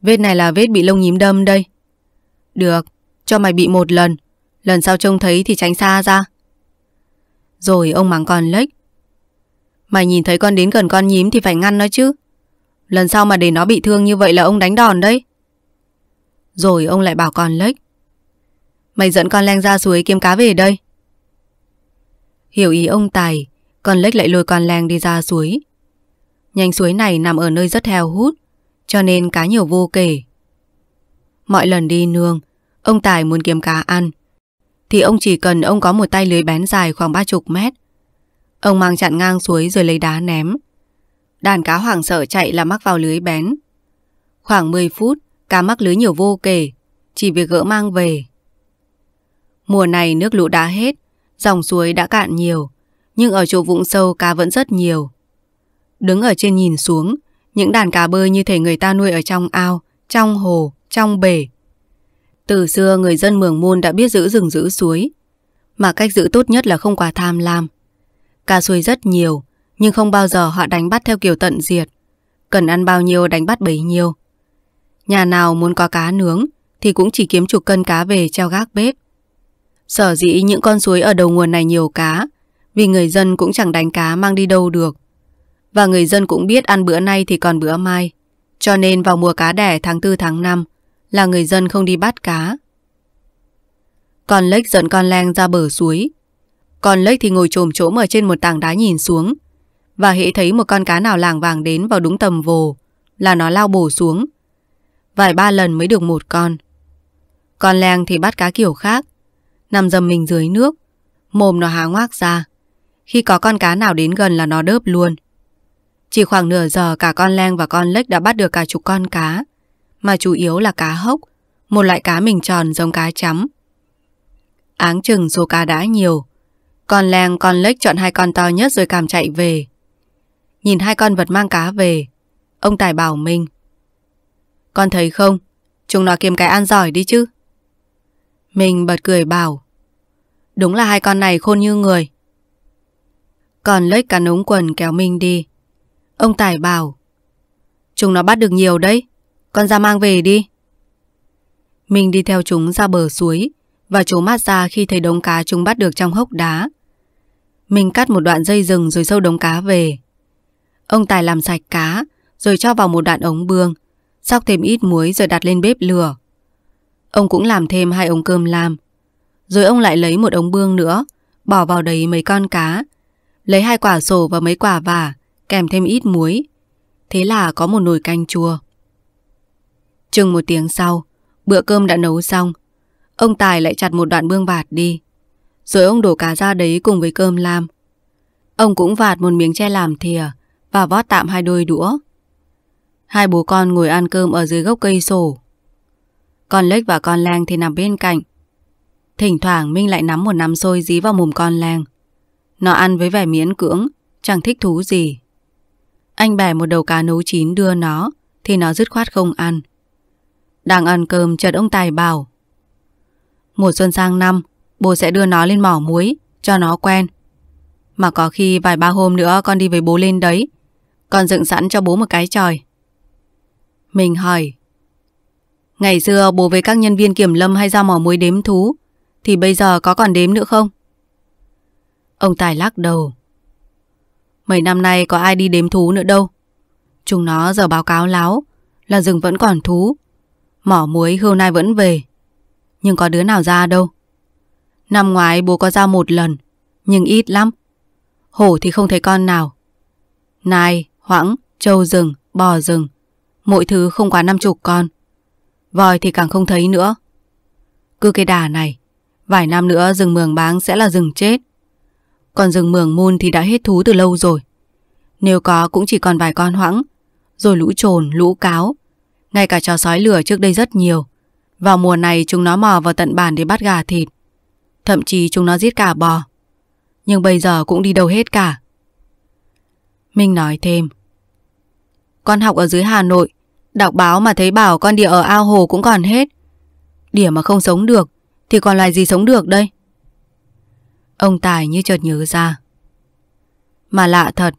Vết này là vết bị lông nhím đâm đây Được Cho mày bị một lần Lần sau trông thấy thì tránh xa ra Rồi ông mắng con lếch Mày nhìn thấy con đến gần con nhím thì phải ngăn nó chứ Lần sau mà để nó bị thương như vậy là ông đánh đòn đấy Rồi ông lại bảo con lếch Mày dẫn con Leng ra suối kiếm cá về đây Hiểu ý ông Tài Con lếch lại lôi con Leng đi ra suối Nhanh suối này nằm ở nơi rất heo hút cho nên cá nhiều vô kể Mọi lần đi nương Ông Tài muốn kiếm cá ăn Thì ông chỉ cần ông có một tay lưới bén dài khoảng 30 mét Ông mang chặn ngang suối rồi lấy đá ném Đàn cá hoảng sợ chạy là mắc vào lưới bén Khoảng 10 phút Cá mắc lưới nhiều vô kể Chỉ việc gỡ mang về Mùa này nước lũ đã hết Dòng suối đã cạn nhiều Nhưng ở chỗ vũng sâu cá vẫn rất nhiều Đứng ở trên nhìn xuống những đàn cá bơi như thể người ta nuôi ở trong ao, trong hồ, trong bể. Từ xưa người dân Mường Môn đã biết giữ rừng giữ suối. Mà cách giữ tốt nhất là không quá tham lam. Cá suối rất nhiều, nhưng không bao giờ họ đánh bắt theo kiểu tận diệt. Cần ăn bao nhiêu đánh bắt bấy nhiêu. Nhà nào muốn có cá nướng thì cũng chỉ kiếm chục cân cá về treo gác bếp. Sở dĩ những con suối ở đầu nguồn này nhiều cá, vì người dân cũng chẳng đánh cá mang đi đâu được và người dân cũng biết ăn bữa nay thì còn bữa mai. Cho nên vào mùa cá đẻ tháng 4 tháng 5 là người dân không đi bắt cá. Con lếch dẫn con lang ra bờ suối. Con lếch thì ngồi trồm trỗm ở trên một tảng đá nhìn xuống. Và hễ thấy một con cá nào làng vàng đến vào đúng tầm vồ là nó lao bổ xuống. Vài ba lần mới được một con. Con lang thì bắt cá kiểu khác. Nằm dầm mình dưới nước. Mồm nó há ngoác ra. Khi có con cá nào đến gần là nó đớp luôn. Chỉ khoảng nửa giờ cả con Leng và con Lếch đã bắt được cả chục con cá, mà chủ yếu là cá hốc, một loại cá mình tròn giống cá chấm. Áng chừng số cá đã nhiều, con Leng con Lếch chọn hai con to nhất rồi cảm chạy về. Nhìn hai con vật mang cá về, ông Tài bảo mình. Con thấy không, chúng nó kiếm cái ăn giỏi đi chứ. Mình bật cười bảo, đúng là hai con này khôn như người. Còn lếch cắn ống quần kéo mình đi Ông Tài bảo Chúng nó bắt được nhiều đấy Con ra mang về đi Mình đi theo chúng ra bờ suối Và chú mắt ra khi thấy đống cá chúng bắt được trong hốc đá Mình cắt một đoạn dây rừng rồi sâu đống cá về Ông Tài làm sạch cá Rồi cho vào một đoạn ống bương Sóc thêm ít muối rồi đặt lên bếp lửa Ông cũng làm thêm hai ống cơm làm Rồi ông lại lấy một ống bương nữa Bỏ vào đấy mấy con cá Lấy hai quả sổ và mấy quả vả kèm thêm ít muối. Thế là có một nồi canh chua. Chừng một tiếng sau, bữa cơm đã nấu xong. Ông Tài lại chặt một đoạn bương bạt đi. Rồi ông đổ cá ra đấy cùng với cơm lam. Ông cũng vạt một miếng tre làm thìa và vót tạm hai đôi đũa. Hai bố con ngồi ăn cơm ở dưới gốc cây sổ. Con lếch và con lang thì nằm bên cạnh. Thỉnh thoảng Minh lại nắm một nắm xôi dí vào mồm con lang. Nó ăn với vẻ miễn cưỡng, chẳng thích thú gì. Anh bẻ một đầu cá nấu chín đưa nó Thì nó dứt khoát không ăn Đang ăn cơm chợt ông Tài bảo Mùa xuân sang năm Bố sẽ đưa nó lên mỏ muối Cho nó quen Mà có khi vài ba hôm nữa con đi với bố lên đấy Con dựng sẵn cho bố một cái tròi Mình hỏi Ngày xưa bố với các nhân viên kiểm lâm hay ra mỏ muối đếm thú Thì bây giờ có còn đếm nữa không? Ông Tài lắc đầu Mấy năm nay có ai đi đếm thú nữa đâu Chúng nó giờ báo cáo láo Là rừng vẫn còn thú Mỏ muối hươu nay vẫn về Nhưng có đứa nào ra đâu Năm ngoái bố có ra một lần Nhưng ít lắm Hổ thì không thấy con nào Nai, hoãng, trâu rừng, bò rừng Mỗi thứ không quá năm chục con Vòi thì càng không thấy nữa Cứ cái đà này Vài năm nữa rừng mường báng sẽ là rừng chết còn rừng mường môn thì đã hết thú từ lâu rồi Nếu có cũng chỉ còn vài con hoãng Rồi lũ trồn, lũ cáo Ngay cả chó sói lửa trước đây rất nhiều Vào mùa này chúng nó mò vào tận bàn để bắt gà thịt Thậm chí chúng nó giết cả bò Nhưng bây giờ cũng đi đâu hết cả Minh nói thêm Con học ở dưới Hà Nội Đọc báo mà thấy bảo con đỉa ở ao hồ cũng còn hết Đỉa mà không sống được Thì còn loài gì sống được đây Ông Tài như chợt nhớ ra Mà lạ thật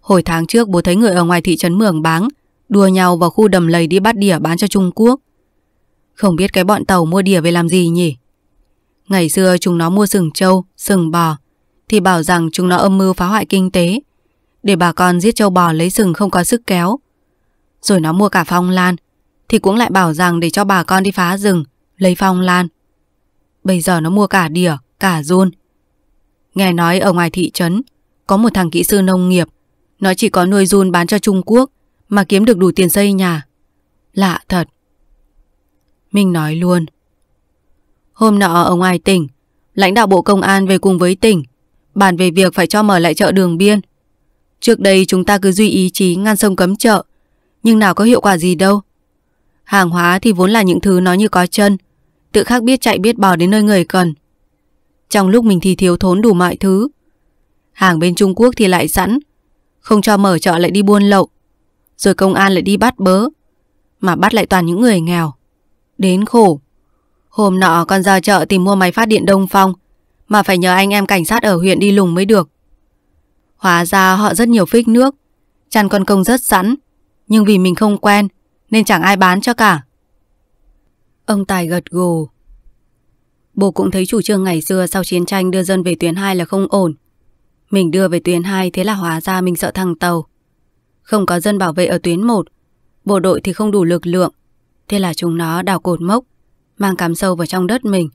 Hồi tháng trước bố thấy người ở ngoài thị trấn Mường Báng Đùa nhau vào khu đầm lầy đi bắt đỉa bán cho Trung Quốc Không biết cái bọn tàu mua đỉa về làm gì nhỉ Ngày xưa chúng nó mua sừng trâu, sừng bò Thì bảo rằng chúng nó âm mưu phá hoại kinh tế Để bà con giết trâu bò lấy sừng không có sức kéo Rồi nó mua cả phong lan Thì cũng lại bảo rằng để cho bà con đi phá rừng Lấy phong lan Bây giờ nó mua cả đỉa, cả run Nghe nói ở ngoài thị trấn Có một thằng kỹ sư nông nghiệp Nó chỉ có nuôi run bán cho Trung Quốc Mà kiếm được đủ tiền xây nhà Lạ thật Minh nói luôn Hôm nọ ở ngoài tỉnh Lãnh đạo Bộ Công an về cùng với tỉnh Bàn về việc phải cho mở lại chợ đường biên Trước đây chúng ta cứ duy ý chí ngăn sông cấm chợ Nhưng nào có hiệu quả gì đâu Hàng hóa thì vốn là những thứ nó như có chân Tự khắc biết chạy biết bò đến nơi người cần trong lúc mình thì thiếu thốn đủ mọi thứ Hàng bên Trung Quốc thì lại sẵn Không cho mở trọ lại đi buôn lậu Rồi công an lại đi bắt bớ Mà bắt lại toàn những người nghèo Đến khổ Hôm nọ con ra chợ tìm mua máy phát điện Đông Phong Mà phải nhờ anh em cảnh sát ở huyện đi lùng mới được Hóa ra họ rất nhiều phích nước Chăn con công rất sẵn Nhưng vì mình không quen Nên chẳng ai bán cho cả Ông Tài gật gù Bố cũng thấy chủ trương ngày xưa sau chiến tranh đưa dân về tuyến 2 là không ổn. Mình đưa về tuyến 2 thế là hóa ra mình sợ thằng tàu. Không có dân bảo vệ ở tuyến 1, bộ đội thì không đủ lực lượng. Thế là chúng nó đào cột mốc, mang cắm sâu vào trong đất mình.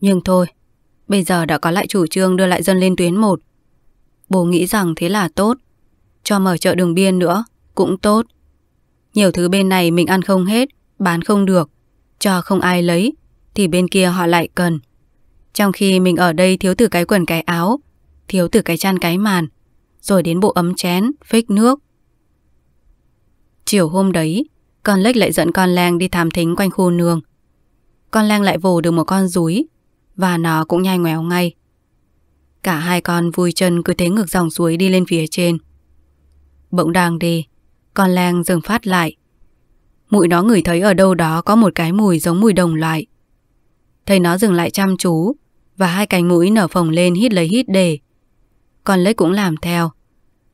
Nhưng thôi, bây giờ đã có lại chủ trương đưa lại dân lên tuyến 1. Bố nghĩ rằng thế là tốt. Cho mở chợ đường biên nữa, cũng tốt. Nhiều thứ bên này mình ăn không hết, bán không được, cho không ai lấy, thì bên kia họ lại cần. Trong khi mình ở đây thiếu từ cái quần cái áo, thiếu từ cái chăn cái màn, rồi đến bộ ấm chén, phích nước. Chiều hôm đấy, con lếch lại dẫn con lang đi thám thính quanh khu nương. Con lang lại vồ được một con rúi, và nó cũng nhai ngoéo ngay. Cả hai con vui chân cứ thế ngược dòng suối đi lên phía trên. Bỗng đang đi, con lang dừng phát lại. Mũi nó ngửi thấy ở đâu đó có một cái mùi giống mùi đồng loại. Thấy nó dừng lại chăm chú Và hai cánh mũi nở phồng lên hít lấy hít để Còn lấy cũng làm theo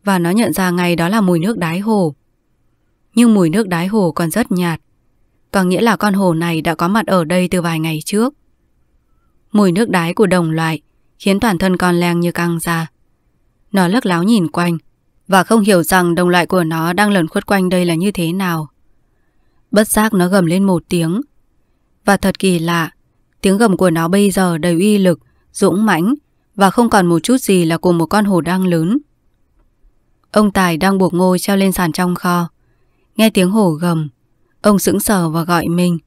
Và nó nhận ra ngay đó là mùi nước đái hồ Nhưng mùi nước đái hồ còn rất nhạt Có nghĩa là con hồ này đã có mặt ở đây từ vài ngày trước Mùi nước đái của đồng loại Khiến toàn thân con Leng như căng ra Nó lấc láo nhìn quanh Và không hiểu rằng đồng loại của nó đang lẩn khuất quanh đây là như thế nào Bất giác nó gầm lên một tiếng Và thật kỳ lạ Tiếng gầm của nó bây giờ đầy uy lực, dũng mãnh và không còn một chút gì là của một con hổ đang lớn. Ông Tài đang buộc ngôi treo lên sàn trong kho. Nghe tiếng hổ gầm, ông sững sờ và gọi mình.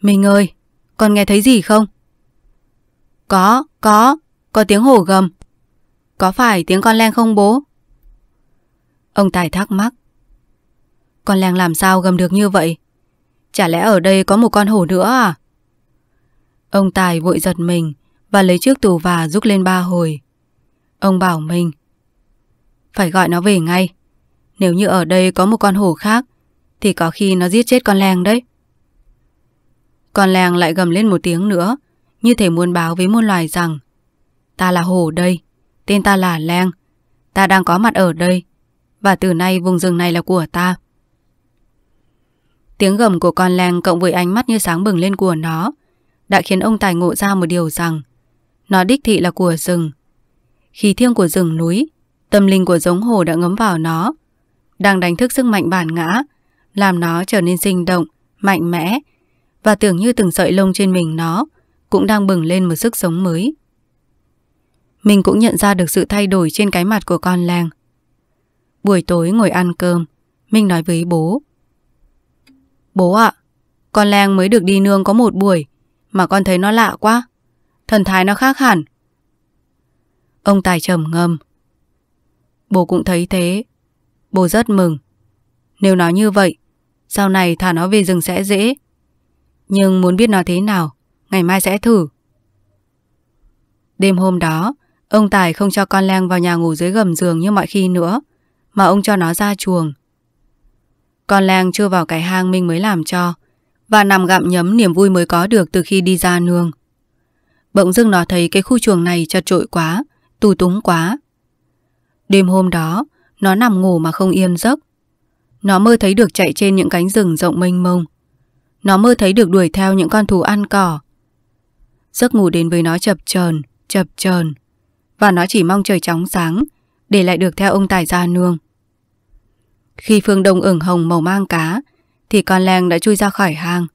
Mình ơi, con nghe thấy gì không? Có, có, có tiếng hổ gầm. Có phải tiếng con len không bố? Ông Tài thắc mắc. Con len làm sao gầm được như vậy? Chả lẽ ở đây có một con hổ nữa à? Ông Tài vội giật mình và lấy chiếc tù và rút lên ba hồi. Ông bảo mình Phải gọi nó về ngay. Nếu như ở đây có một con hổ khác thì có khi nó giết chết con làng đấy. Con làng lại gầm lên một tiếng nữa như thể muốn báo với muôn loài rằng Ta là hổ đây, tên ta là Lang, ta đang có mặt ở đây và từ nay vùng rừng này là của ta. Tiếng gầm của con lang cộng với ánh mắt như sáng bừng lên của nó đã khiến ông Tài ngộ ra một điều rằng nó đích thị là của rừng. Khí thiêng của rừng núi, tâm linh của giống hồ đã ngấm vào nó, đang đánh thức sức mạnh bản ngã, làm nó trở nên sinh động, mạnh mẽ, và tưởng như từng sợi lông trên mình nó cũng đang bừng lên một sức sống mới. Mình cũng nhận ra được sự thay đổi trên cái mặt của con lang. Buổi tối ngồi ăn cơm, mình nói với bố. Bố ạ, à, con lang mới được đi nương có một buổi, mà con thấy nó lạ quá. Thần thái nó khác hẳn. Ông Tài trầm ngâm. Bố cũng thấy thế. Bố rất mừng. Nếu nó như vậy, sau này thả nó về rừng sẽ dễ. Nhưng muốn biết nó thế nào, ngày mai sẽ thử. Đêm hôm đó, ông Tài không cho con Lang vào nhà ngủ dưới gầm giường như mọi khi nữa, mà ông cho nó ra chuồng. Con Lang chưa vào cái hang mình mới làm cho, và nằm gặm nhấm niềm vui mới có được từ khi đi ra nương. Bỗng dưng nó thấy cái khu chuồng này chật trội quá, tù túng quá. Đêm hôm đó, nó nằm ngủ mà không yên giấc. Nó mơ thấy được chạy trên những cánh rừng rộng mênh mông. Nó mơ thấy được đuổi theo những con thú ăn cỏ. Giấc ngủ đến với nó chập chờn, chập chờn. Và nó chỉ mong trời chóng sáng, để lại được theo ông tài gia nương. Khi phương đông ửng hồng màu mang cá, thì con Leng đã chui ra khỏi hang.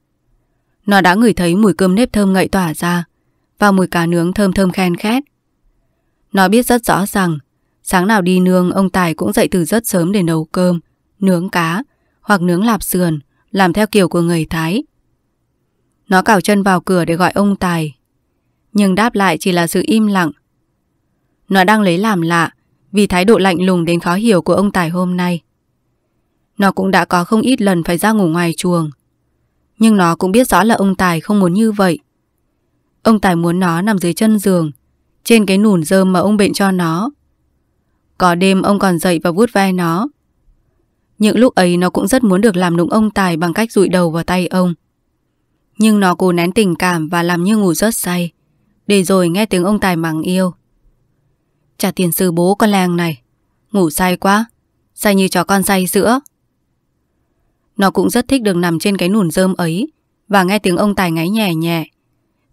Nó đã ngửi thấy mùi cơm nếp thơm ngậy tỏa ra và mùi cá nướng thơm thơm khen khét. Nó biết rất rõ rằng sáng nào đi nương ông Tài cũng dậy từ rất sớm để nấu cơm, nướng cá hoặc nướng lạp sườn làm theo kiểu của người Thái. Nó cào chân vào cửa để gọi ông Tài nhưng đáp lại chỉ là sự im lặng. Nó đang lấy làm lạ vì thái độ lạnh lùng đến khó hiểu của ông Tài hôm nay. Nó cũng đã có không ít lần phải ra ngủ ngoài chuồng Nhưng nó cũng biết rõ là ông Tài không muốn như vậy Ông Tài muốn nó nằm dưới chân giường Trên cái nùn rơm mà ông bệnh cho nó Có đêm ông còn dậy và vuốt ve nó Những lúc ấy nó cũng rất muốn được làm đúng ông Tài Bằng cách rụi đầu vào tay ông Nhưng nó cố nén tình cảm và làm như ngủ rất say Để rồi nghe tiếng ông Tài mắng yêu Trả tiền sư bố con làng này Ngủ say quá Say như chó con say sữa nó cũng rất thích được nằm trên cái nùn rơm ấy và nghe tiếng ông Tài ngáy nhẹ nhẹ.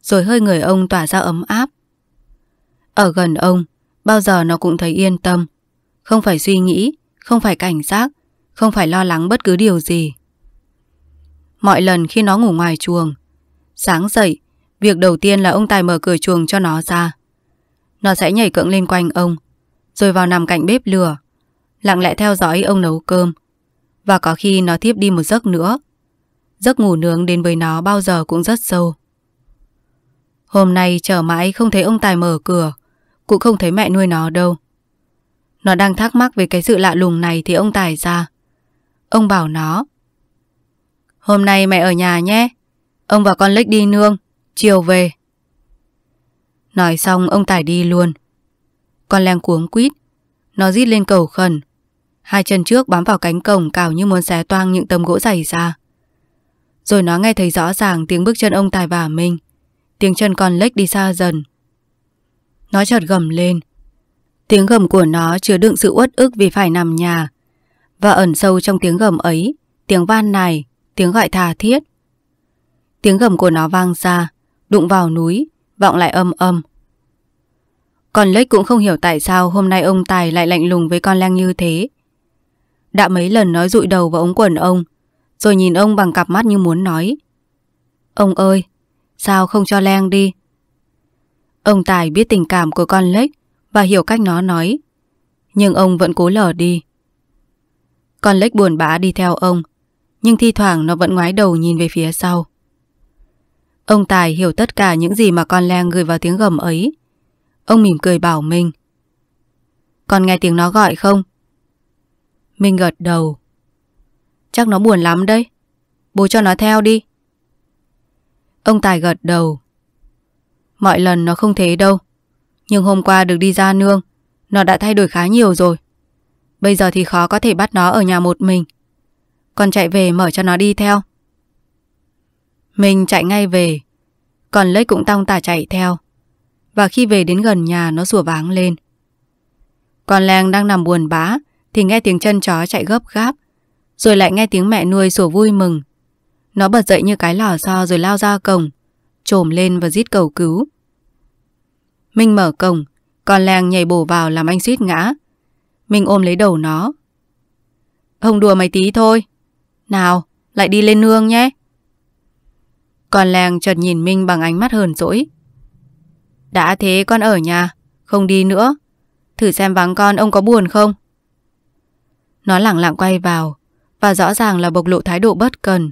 Rồi hơi người ông tỏa ra ấm áp. Ở gần ông, bao giờ nó cũng thấy yên tâm. Không phải suy nghĩ, không phải cảnh giác, không phải lo lắng bất cứ điều gì. Mọi lần khi nó ngủ ngoài chuồng, sáng dậy, việc đầu tiên là ông Tài mở cửa chuồng cho nó ra. Nó sẽ nhảy cưỡng lên quanh ông, rồi vào nằm cạnh bếp lửa, lặng lẽ theo dõi ông nấu cơm, và có khi nó thiếp đi một giấc nữa. Giấc ngủ nướng đến với nó bao giờ cũng rất sâu. Hôm nay chờ mãi không thấy ông Tài mở cửa, cũng không thấy mẹ nuôi nó đâu. Nó đang thắc mắc về cái sự lạ lùng này thì ông Tài ra. Ông bảo nó Hôm nay mẹ ở nhà nhé, ông và con lếch đi nương, chiều về. Nói xong ông Tài đi luôn. Con leng cuống quýt, nó rít lên cầu khẩn, Hai chân trước bám vào cánh cổng cào như muốn xé toang những tấm gỗ dày ra. Rồi nó nghe thấy rõ ràng tiếng bước chân ông Tài và mình. Tiếng chân con lếch đi xa dần. Nó chợt gầm lên. Tiếng gầm của nó chứa đựng sự uất ức vì phải nằm nhà. Và ẩn sâu trong tiếng gầm ấy, tiếng van này, tiếng gọi thà thiết. Tiếng gầm của nó vang ra, đụng vào núi, vọng lại âm âm. Còn Lếch cũng không hiểu tại sao hôm nay ông Tài lại lạnh lùng với con Lang như thế đã mấy lần nói rụi đầu vào ống quần ông, rồi nhìn ông bằng cặp mắt như muốn nói. Ông ơi, sao không cho Leng đi? Ông Tài biết tình cảm của con Lếch và hiểu cách nó nói, nhưng ông vẫn cố lờ đi. Con Lếch buồn bã đi theo ông, nhưng thi thoảng nó vẫn ngoái đầu nhìn về phía sau. Ông Tài hiểu tất cả những gì mà con Leng gửi vào tiếng gầm ấy. Ông mỉm cười bảo mình. Con nghe tiếng nó gọi không? Mình gật đầu. Chắc nó buồn lắm đấy. Bố cho nó theo đi. Ông Tài gật đầu. Mọi lần nó không thế đâu. Nhưng hôm qua được đi ra nương, nó đã thay đổi khá nhiều rồi. Bây giờ thì khó có thể bắt nó ở nhà một mình. còn chạy về mở cho nó đi theo. Mình chạy ngay về. Còn lấy cũng tong tả chạy theo. Và khi về đến gần nhà nó sủa váng lên. Con Leng đang nằm buồn bã thì nghe tiếng chân chó chạy gấp gáp, rồi lại nghe tiếng mẹ nuôi sủa vui mừng. Nó bật dậy như cái lò xo rồi lao ra cổng, trồm lên và rít cầu cứu. Minh mở cổng, con làng nhảy bổ vào làm anh suýt ngã. Minh ôm lấy đầu nó. Ông đùa mày tí thôi. Nào, lại đi lên nương nhé. Con làng chợt nhìn Minh bằng ánh mắt hờn dỗi. Đã thế con ở nhà, không đi nữa. Thử xem vắng con ông có buồn không? Nó lẳng lặng quay vào và rõ ràng là bộc lộ thái độ bất cần.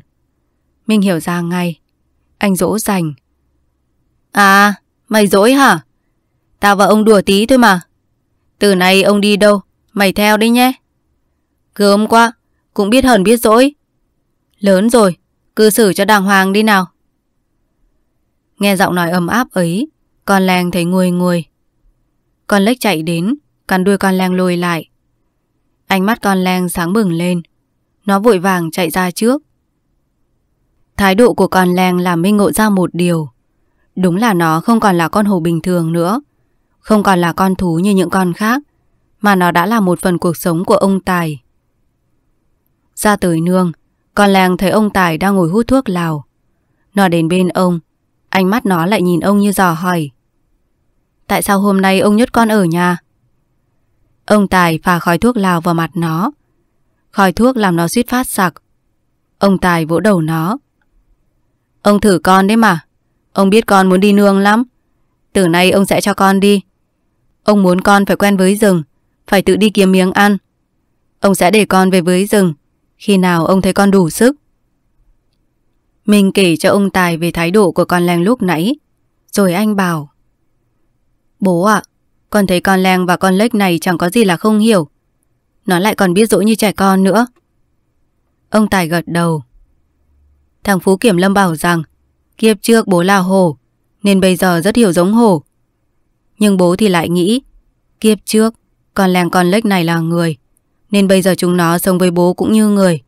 Minh hiểu ra ngay. Anh dỗ dành. À, mày dỗi hả? Tao và ông đùa tí thôi mà. Từ nay ông đi đâu, mày theo đấy nhé. Gớm quá, cũng biết hờn biết dỗi. Lớn rồi, cư xử cho đàng hoàng đi nào. Nghe giọng nói ấm áp ấy, con làng thấy nguôi nguôi. Con lếch chạy đến, cắn đuôi con làng lùi lại. Ánh mắt con Leng sáng bừng lên. Nó vội vàng chạy ra trước. Thái độ của con Leng làm Minh ngộ ra một điều. Đúng là nó không còn là con hổ bình thường nữa. Không còn là con thú như những con khác. Mà nó đã là một phần cuộc sống của ông Tài. Ra tới nương, con Leng thấy ông Tài đang ngồi hút thuốc lào. Nó đến bên ông. Ánh mắt nó lại nhìn ông như dò hỏi. Tại sao hôm nay ông nhốt con ở nhà? Ông Tài pha khói thuốc lao vào mặt nó. Khói thuốc làm nó suýt phát sặc. Ông Tài vỗ đầu nó. Ông thử con đấy mà. Ông biết con muốn đi nương lắm. Từ nay ông sẽ cho con đi. Ông muốn con phải quen với rừng, phải tự đi kiếm miếng ăn. Ông sẽ để con về với rừng, khi nào ông thấy con đủ sức. Mình kể cho ông Tài về thái độ của con lành lúc nãy. Rồi anh bảo. Bố ạ, con thấy con Leng và con Lếch này chẳng có gì là không hiểu. Nó lại còn biết dỗ như trẻ con nữa. Ông Tài gật đầu. Thằng Phú Kiểm Lâm bảo rằng kiếp trước bố là hổ, nên bây giờ rất hiểu giống hổ. Nhưng bố thì lại nghĩ, kiếp trước con Leng con Lếch này là người, nên bây giờ chúng nó sống với bố cũng như người.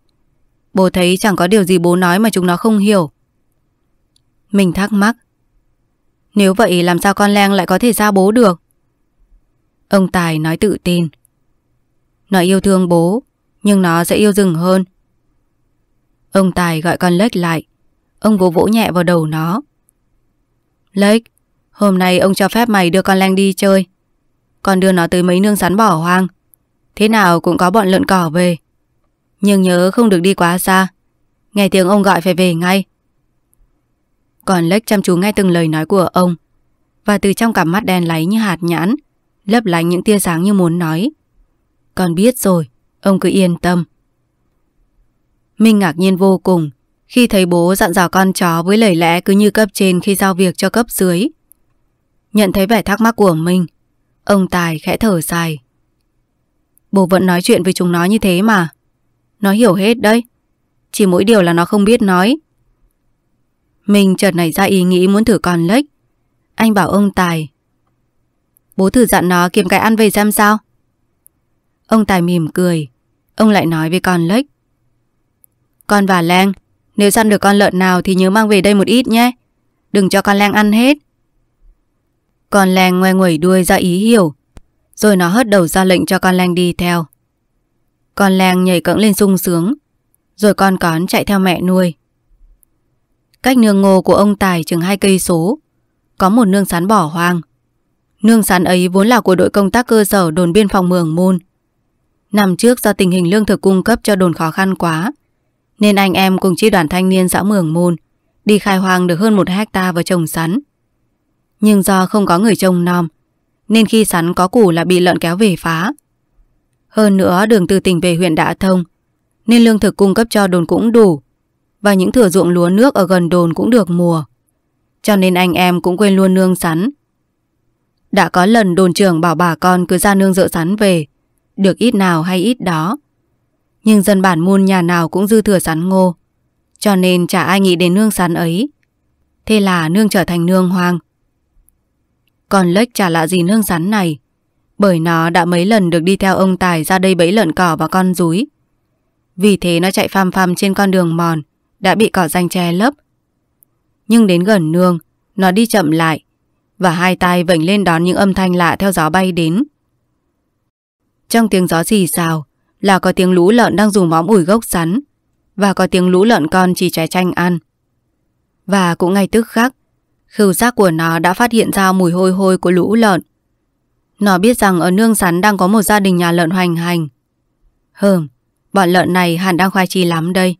Bố thấy chẳng có điều gì bố nói mà chúng nó không hiểu. Mình thắc mắc. Nếu vậy làm sao con Leng lại có thể xa bố được? Ông Tài nói tự tin Nó yêu thương bố Nhưng nó sẽ yêu rừng hơn Ông Tài gọi con Lếch lại Ông bố vỗ nhẹ vào đầu nó Lếch Hôm nay ông cho phép mày đưa con Lanh đi chơi Con đưa nó tới mấy nương sắn bỏ hoang Thế nào cũng có bọn lợn cỏ về Nhưng nhớ không được đi quá xa Nghe tiếng ông gọi phải về ngay Còn Lếch chăm chú nghe từng lời nói của ông Và từ trong cặp mắt đen láy như hạt nhãn lấp lánh những tia sáng như muốn nói. Con biết rồi, ông cứ yên tâm. Minh ngạc nhiên vô cùng khi thấy bố dặn dò con chó với lời lẽ cứ như cấp trên khi giao việc cho cấp dưới. Nhận thấy vẻ thắc mắc của mình, ông Tài khẽ thở dài. Bố vẫn nói chuyện với chúng nó như thế mà. Nó hiểu hết đấy. Chỉ mỗi điều là nó không biết nói. Mình chợt nảy ra ý nghĩ muốn thử con lếch. Anh bảo ông Tài Bố thử dặn nó kiếm cái ăn về xem sao. Ông Tài mỉm cười. Ông lại nói với con Lếch. Con và Lang, nếu săn được con lợn nào thì nhớ mang về đây một ít nhé. Đừng cho con Lang ăn hết. Con Lang ngoe nguẩy đuôi ra ý hiểu. Rồi nó hất đầu ra lệnh cho con Lang đi theo. Con Lang nhảy cẫng lên sung sướng. Rồi con cón chạy theo mẹ nuôi. Cách nương ngô của ông Tài chừng hai cây số. Có một nương sắn bỏ hoang. Nương sán ấy vốn là của đội công tác cơ sở đồn biên phòng Mường Môn. Năm trước do tình hình lương thực cung cấp cho đồn khó khăn quá, nên anh em cùng chi đoàn thanh niên xã Mường Môn đi khai hoang được hơn một hecta và trồng sắn. Nhưng do không có người trông nom, nên khi sắn có củ là bị lợn kéo về phá. Hơn nữa đường từ tỉnh về huyện đã thông, nên lương thực cung cấp cho đồn cũng đủ, và những thửa ruộng lúa nước ở gần đồn cũng được mùa. Cho nên anh em cũng quên luôn nương sắn đã có lần đồn trưởng bảo bà con cứ ra nương dựa sắn về, được ít nào hay ít đó. Nhưng dân bản muôn nhà nào cũng dư thừa sắn ngô, cho nên chả ai nghĩ đến nương sắn ấy. Thế là nương trở thành nương hoang. Còn lếch chả lạ gì nương sắn này, bởi nó đã mấy lần được đi theo ông Tài ra đây bẫy lợn cỏ và con rúi. Vì thế nó chạy pham pham trên con đường mòn, đã bị cỏ danh che lấp. Nhưng đến gần nương, nó đi chậm lại, và hai tay vểnh lên đón những âm thanh lạ theo gió bay đến. Trong tiếng gió xì xào là có tiếng lũ lợn đang dùng móng ủi gốc sắn và có tiếng lũ lợn con chỉ trái chanh ăn. Và cũng ngay tức khắc, khứu giác của nó đã phát hiện ra mùi hôi hôi của lũ lợn. Nó biết rằng ở nương sắn đang có một gia đình nhà lợn hoành hành. Hừm, bọn lợn này hẳn đang khoai chi lắm đây.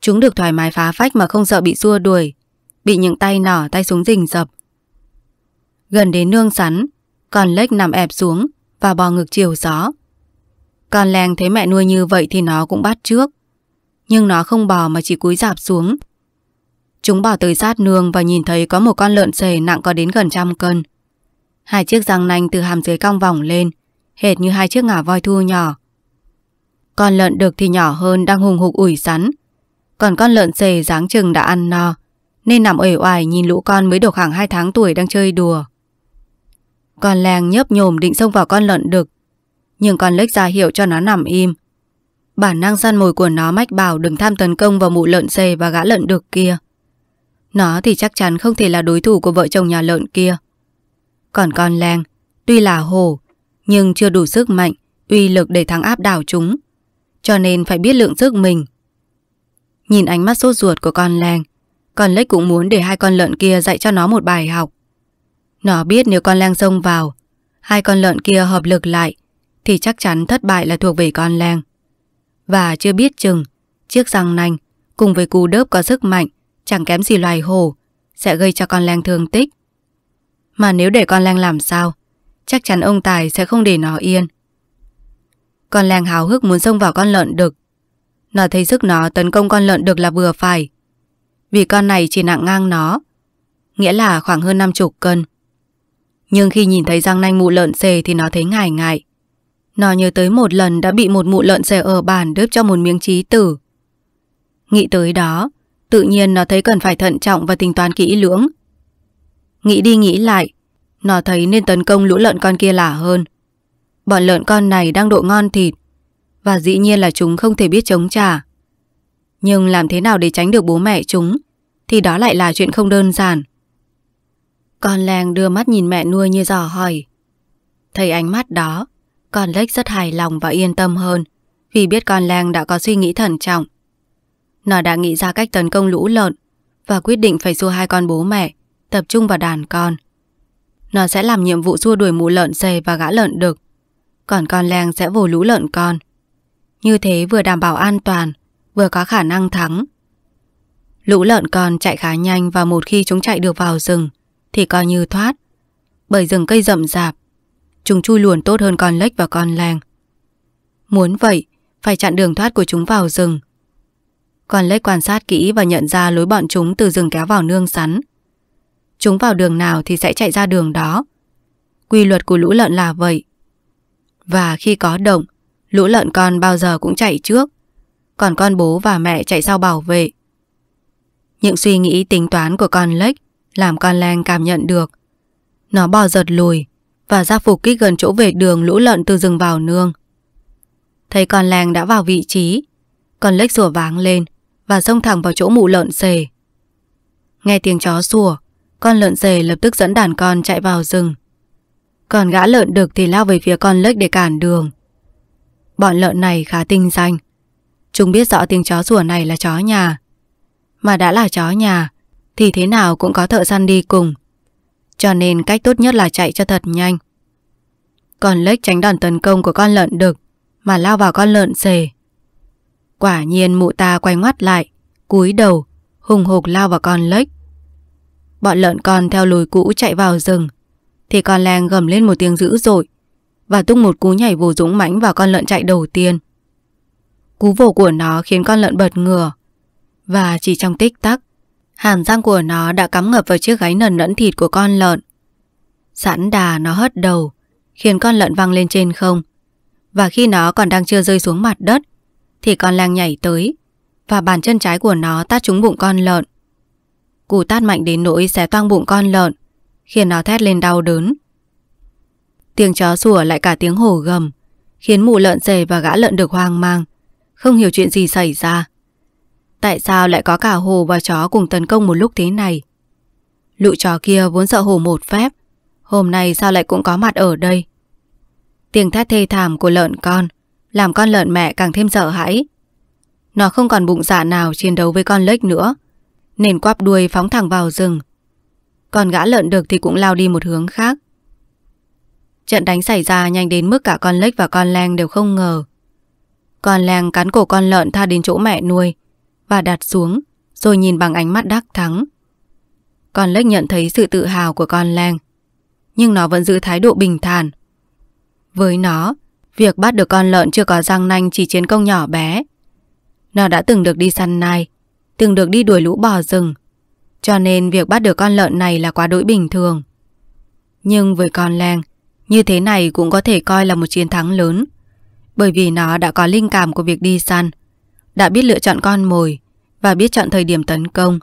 Chúng được thoải mái phá phách mà không sợ bị xua đuổi, bị những tay nỏ tay súng rình rập gần đến nương sắn, con lếch nằm ẹp xuống và bò ngực chiều gió. Con leng thấy mẹ nuôi như vậy thì nó cũng bắt trước, nhưng nó không bò mà chỉ cúi dạp xuống. Chúng bò tới sát nương và nhìn thấy có một con lợn xề nặng có đến gần trăm cân. Hai chiếc răng nanh từ hàm dưới cong vòng lên, hệt như hai chiếc ngà voi thu nhỏ. Con lợn đực thì nhỏ hơn đang hùng hục ủi sắn, còn con lợn xề dáng chừng đã ăn no, nên nằm ẩy oải nhìn lũ con mới được khoảng 2 tháng tuổi đang chơi đùa. Con lang nhấp nhồm định xông vào con lợn đực Nhưng con lếch ra hiệu cho nó nằm im Bản năng săn mồi của nó mách bảo đừng tham tấn công vào mụ lợn xề và gã lợn đực kia Nó thì chắc chắn không thể là đối thủ của vợ chồng nhà lợn kia Còn con lang Tuy là hổ Nhưng chưa đủ sức mạnh Uy lực để thắng áp đảo chúng Cho nên phải biết lượng sức mình Nhìn ánh mắt sốt ruột của con lang Con lếch cũng muốn để hai con lợn kia dạy cho nó một bài học nó biết nếu con lang xông vào, hai con lợn kia hợp lực lại, thì chắc chắn thất bại là thuộc về con lang. Và chưa biết chừng, chiếc răng nanh cùng với cú đớp có sức mạnh, chẳng kém gì loài hổ, sẽ gây cho con lang thương tích. Mà nếu để con lang làm sao, chắc chắn ông Tài sẽ không để nó yên. Con lang háo hức muốn xông vào con lợn đực. Nó thấy sức nó tấn công con lợn đực là vừa phải. Vì con này chỉ nặng ngang nó, nghĩa là khoảng hơn năm chục cân. Nhưng khi nhìn thấy răng nanh mụ lợn xề thì nó thấy ngại ngại. Nó nhớ tới một lần đã bị một mụ lợn xề ở bàn đớp cho một miếng trí tử. Nghĩ tới đó, tự nhiên nó thấy cần phải thận trọng và tính toán kỹ lưỡng. Nghĩ đi nghĩ lại, nó thấy nên tấn công lũ lợn con kia là hơn. Bọn lợn con này đang độ ngon thịt, và dĩ nhiên là chúng không thể biết chống trả. Nhưng làm thế nào để tránh được bố mẹ chúng, thì đó lại là chuyện không đơn giản. Con Lang đưa mắt nhìn mẹ nuôi như dò hỏi. Thấy ánh mắt đó, con Lách rất hài lòng và yên tâm hơn vì biết con Lang đã có suy nghĩ thận trọng. Nó đã nghĩ ra cách tấn công lũ lợn và quyết định phải xua hai con bố mẹ, tập trung vào đàn con. Nó sẽ làm nhiệm vụ xua đuổi mù lợn dày và gã lợn đực, còn con Lang sẽ vồ lũ lợn con. Như thế vừa đảm bảo an toàn, vừa có khả năng thắng. Lũ lợn con chạy khá nhanh và một khi chúng chạy được vào rừng, thì coi như thoát. Bởi rừng cây rậm rạp, chúng chui luồn tốt hơn con lếch và con làng. Muốn vậy, phải chặn đường thoát của chúng vào rừng. Con lếch quan sát kỹ và nhận ra lối bọn chúng từ rừng kéo vào nương sắn. Chúng vào đường nào thì sẽ chạy ra đường đó. Quy luật của lũ lợn là vậy. Và khi có động, lũ lợn con bao giờ cũng chạy trước, còn con bố và mẹ chạy sau bảo vệ. Những suy nghĩ tính toán của con lếch làm con Lan cảm nhận được. Nó bò giật lùi và ra phục kích gần chỗ về đường lũ lợn từ rừng vào nương. Thấy con Lan đã vào vị trí, con lếch sủa váng lên và xông thẳng vào chỗ mụ lợn xề. Nghe tiếng chó sủa, con lợn xề lập tức dẫn đàn con chạy vào rừng. Còn gã lợn đực thì lao về phía con lếch để cản đường. Bọn lợn này khá tinh danh. Chúng biết rõ tiếng chó sủa này là chó nhà. Mà đã là chó nhà thì thế nào cũng có thợ săn đi cùng. Cho nên cách tốt nhất là chạy cho thật nhanh. Còn lếch tránh đòn tấn công của con lợn đực mà lao vào con lợn xề. Quả nhiên mụ ta quay ngoắt lại, cúi đầu, hùng hục lao vào con lếch. Bọn lợn con theo lối cũ chạy vào rừng, thì con leng gầm lên một tiếng dữ dội và tung một cú nhảy vô dũng mãnh vào con lợn chạy đầu tiên. Cú vồ của nó khiến con lợn bật ngửa và chỉ trong tích tắc Hàm răng của nó đã cắm ngập vào chiếc gáy nần nẫn thịt của con lợn. Sẵn đà nó hất đầu, khiến con lợn văng lên trên không. Và khi nó còn đang chưa rơi xuống mặt đất, thì con lang nhảy tới, và bàn chân trái của nó tát trúng bụng con lợn. Cú tát mạnh đến nỗi xé toang bụng con lợn, khiến nó thét lên đau đớn. Tiếng chó sủa lại cả tiếng hổ gầm, khiến mụ lợn dề và gã lợn được hoang mang, không hiểu chuyện gì xảy ra. Tại sao lại có cả hồ và chó cùng tấn công một lúc thế này? Lũ chó kia vốn sợ hồ một phép. Hôm nay sao lại cũng có mặt ở đây? Tiếng thét thê thảm của lợn con làm con lợn mẹ càng thêm sợ hãi. Nó không còn bụng dạ nào chiến đấu với con lếch nữa, nên quắp đuôi phóng thẳng vào rừng. Còn gã lợn được thì cũng lao đi một hướng khác. Trận đánh xảy ra nhanh đến mức cả con lếch và con lang đều không ngờ. Con lang cắn cổ con lợn tha đến chỗ mẹ nuôi, và đặt xuống, rồi nhìn bằng ánh mắt đắc thắng. Con lếch nhận thấy sự tự hào của con Lang, nhưng nó vẫn giữ thái độ bình thản. Với nó, việc bắt được con lợn chưa có răng nanh chỉ chiến công nhỏ bé. Nó đã từng được đi săn nai, từng được đi đuổi lũ bò rừng, cho nên việc bắt được con lợn này là quá đối bình thường. Nhưng với con Lang, như thế này cũng có thể coi là một chiến thắng lớn, bởi vì nó đã có linh cảm của việc đi săn đã biết lựa chọn con mồi và biết chọn thời điểm tấn công.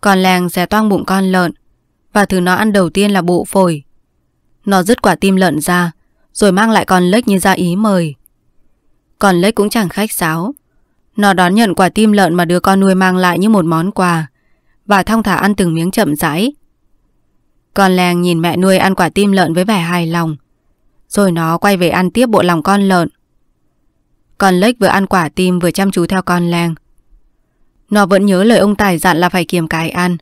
Con làng xé toang bụng con lợn và thứ nó ăn đầu tiên là bộ phổi. Nó rứt quả tim lợn ra rồi mang lại con lếch như ra ý mời. Con lếch cũng chẳng khách sáo. Nó đón nhận quả tim lợn mà đứa con nuôi mang lại như một món quà và thong thả ăn từng miếng chậm rãi. Con làng nhìn mẹ nuôi ăn quả tim lợn với vẻ hài lòng. Rồi nó quay về ăn tiếp bộ lòng con lợn. Còn Lách vừa ăn quả tim vừa chăm chú theo con lang Nó vẫn nhớ lời ông Tài dặn là phải kiềm cái ăn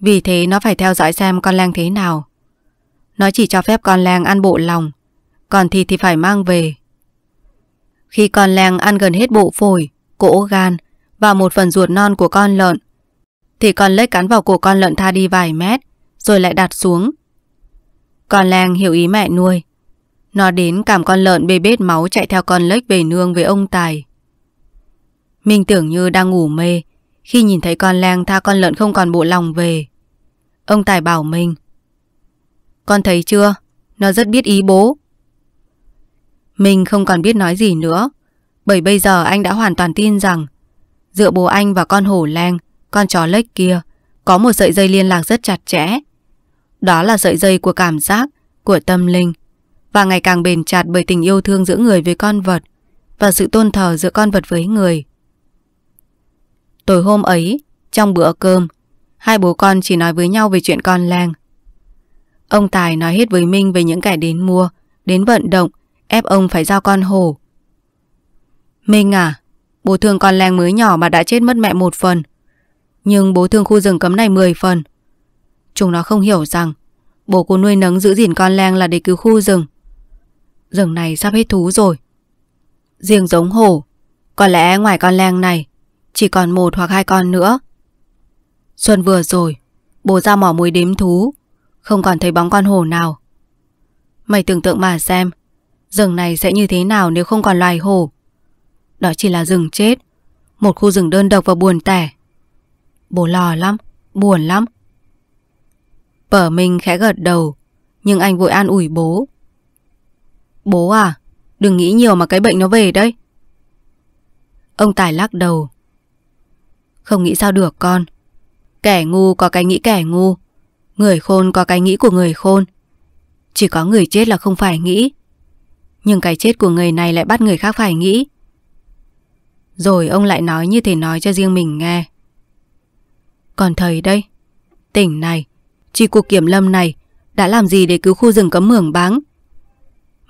Vì thế nó phải theo dõi xem con lang thế nào Nó chỉ cho phép con lang ăn bộ lòng Còn thịt thì phải mang về Khi con lang ăn gần hết bộ phổi, cổ gan Và một phần ruột non của con lợn Thì con lếch cắn vào cổ con lợn tha đi vài mét Rồi lại đặt xuống Con lang hiểu ý mẹ nuôi nó đến cảm con lợn bê bết máu chạy theo con lếch về nương với ông Tài. Mình tưởng như đang ngủ mê khi nhìn thấy con lang tha con lợn không còn bộ lòng về. Ông Tài bảo mình. Con thấy chưa? Nó rất biết ý bố. Mình không còn biết nói gì nữa. Bởi bây giờ anh đã hoàn toàn tin rằng giữa bố anh và con hổ lang, con chó lếch kia có một sợi dây liên lạc rất chặt chẽ. Đó là sợi dây của cảm giác, của tâm linh và ngày càng bền chặt bởi tình yêu thương giữa người với con vật và sự tôn thờ giữa con vật với người. Tối hôm ấy, trong bữa cơm, hai bố con chỉ nói với nhau về chuyện con lang. Ông Tài nói hết với Minh về những kẻ đến mua, đến vận động, ép ông phải giao con hổ. Minh à, bố thương con lang mới nhỏ mà đã chết mất mẹ một phần. Nhưng bố thương khu rừng cấm này 10 phần. Chúng nó không hiểu rằng bố cô nuôi nấng giữ gìn con lang là để cứu khu rừng. Rừng này sắp hết thú rồi Riêng giống hổ Có lẽ ngoài con leng này Chỉ còn một hoặc hai con nữa Xuân vừa rồi Bố ra mỏ mối đếm thú Không còn thấy bóng con hổ nào Mày tưởng tượng mà xem Rừng này sẽ như thế nào nếu không còn loài hổ Đó chỉ là rừng chết Một khu rừng đơn độc và buồn tẻ Bố lò lắm Buồn lắm Bở mình khẽ gật đầu Nhưng anh vội an ủi bố Bố à, đừng nghĩ nhiều mà cái bệnh nó về đấy. Ông Tài lắc đầu. Không nghĩ sao được con. Kẻ ngu có cái nghĩ kẻ ngu. Người khôn có cái nghĩ của người khôn. Chỉ có người chết là không phải nghĩ. Nhưng cái chết của người này lại bắt người khác phải nghĩ. Rồi ông lại nói như thể nói cho riêng mình nghe. Còn thầy đây, tỉnh này, chỉ cuộc kiểm lâm này đã làm gì để cứu khu rừng cấm mường báng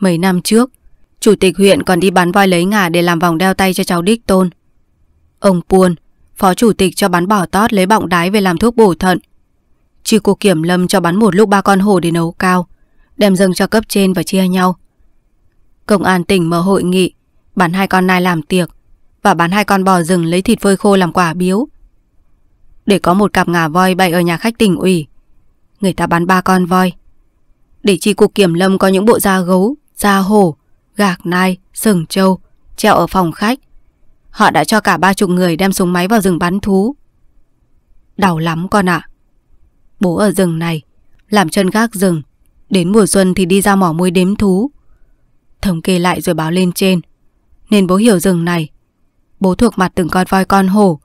Mấy năm trước, chủ tịch huyện còn đi bán voi lấy ngà để làm vòng đeo tay cho cháu Đích Tôn. Ông Puôn, phó chủ tịch cho bán bỏ tót lấy bọng đái về làm thuốc bổ thận. Chỉ cô Kiểm Lâm cho bán một lúc ba con hổ để nấu cao, đem dâng cho cấp trên và chia nhau. Công an tỉnh mở hội nghị, bán hai con nai làm tiệc và bán hai con bò rừng lấy thịt phơi khô làm quả biếu. Để có một cặp ngà voi bày ở nhà khách tỉnh ủy, người ta bán ba con voi. Để chi cục kiểm lâm có những bộ da gấu da hổ, gạc nai, sừng trâu, treo ở phòng khách. Họ đã cho cả ba chục người đem súng máy vào rừng bắn thú. Đau lắm con ạ. À. Bố ở rừng này, làm chân gác rừng, đến mùa xuân thì đi ra mỏ muối đếm thú. Thống kê lại rồi báo lên trên, nên bố hiểu rừng này. Bố thuộc mặt từng con voi con hổ,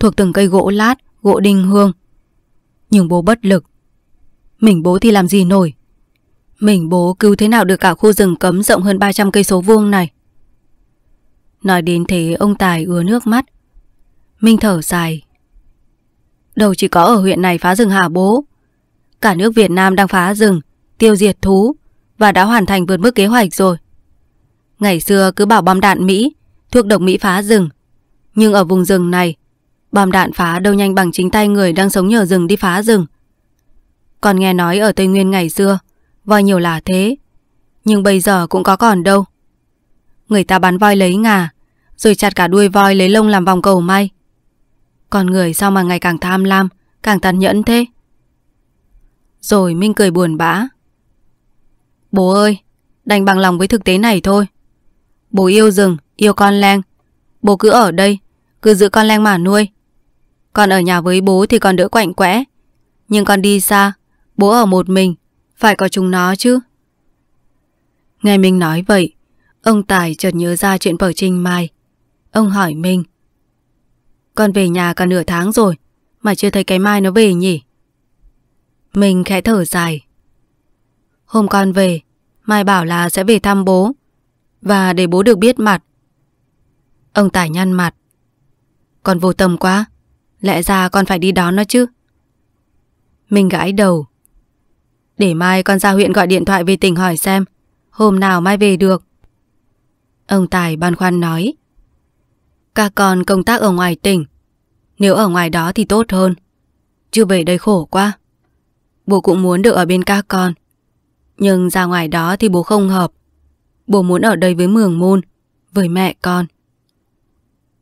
thuộc từng cây gỗ lát, gỗ đinh hương. Nhưng bố bất lực. Mình bố thì làm gì nổi. Mình bố cứu thế nào được cả khu rừng cấm rộng hơn 300 cây số vuông này. Nói đến thế ông Tài ứa nước mắt. Minh thở dài. Đâu chỉ có ở huyện này phá rừng hả bố? Cả nước Việt Nam đang phá rừng, tiêu diệt thú và đã hoàn thành vượt mức kế hoạch rồi. Ngày xưa cứ bảo bom đạn Mỹ, thuốc độc Mỹ phá rừng. Nhưng ở vùng rừng này, bom đạn phá đâu nhanh bằng chính tay người đang sống nhờ rừng đi phá rừng. Còn nghe nói ở Tây Nguyên ngày xưa, voi nhiều là thế, nhưng bây giờ cũng có còn đâu. Người ta bắn voi lấy ngà, rồi chặt cả đuôi voi lấy lông làm vòng cầu may. Còn người sao mà ngày càng tham lam, càng tàn nhẫn thế? Rồi Minh cười buồn bã. Bố ơi, đành bằng lòng với thực tế này thôi. Bố yêu rừng, yêu con Leng. Bố cứ ở đây, cứ giữ con Leng mà nuôi. Con ở nhà với bố thì còn đỡ quạnh quẽ. Nhưng con đi xa, bố ở một mình phải có chúng nó chứ Nghe Minh nói vậy Ông Tài chợt nhớ ra chuyện bờ trinh mai Ông hỏi Minh Con về nhà cả nửa tháng rồi Mà chưa thấy cái mai nó về nhỉ Mình khẽ thở dài Hôm con về Mai bảo là sẽ về thăm bố Và để bố được biết mặt Ông Tài nhăn mặt Con vô tâm quá Lẽ ra con phải đi đón nó chứ Mình gãi đầu để mai con ra huyện gọi điện thoại về tỉnh hỏi xem Hôm nào mai về được Ông Tài băn khoăn nói Các con công tác ở ngoài tỉnh Nếu ở ngoài đó thì tốt hơn Chứ về đây khổ quá Bố cũng muốn được ở bên các con Nhưng ra ngoài đó thì bố không hợp Bố muốn ở đây với mường môn Với mẹ con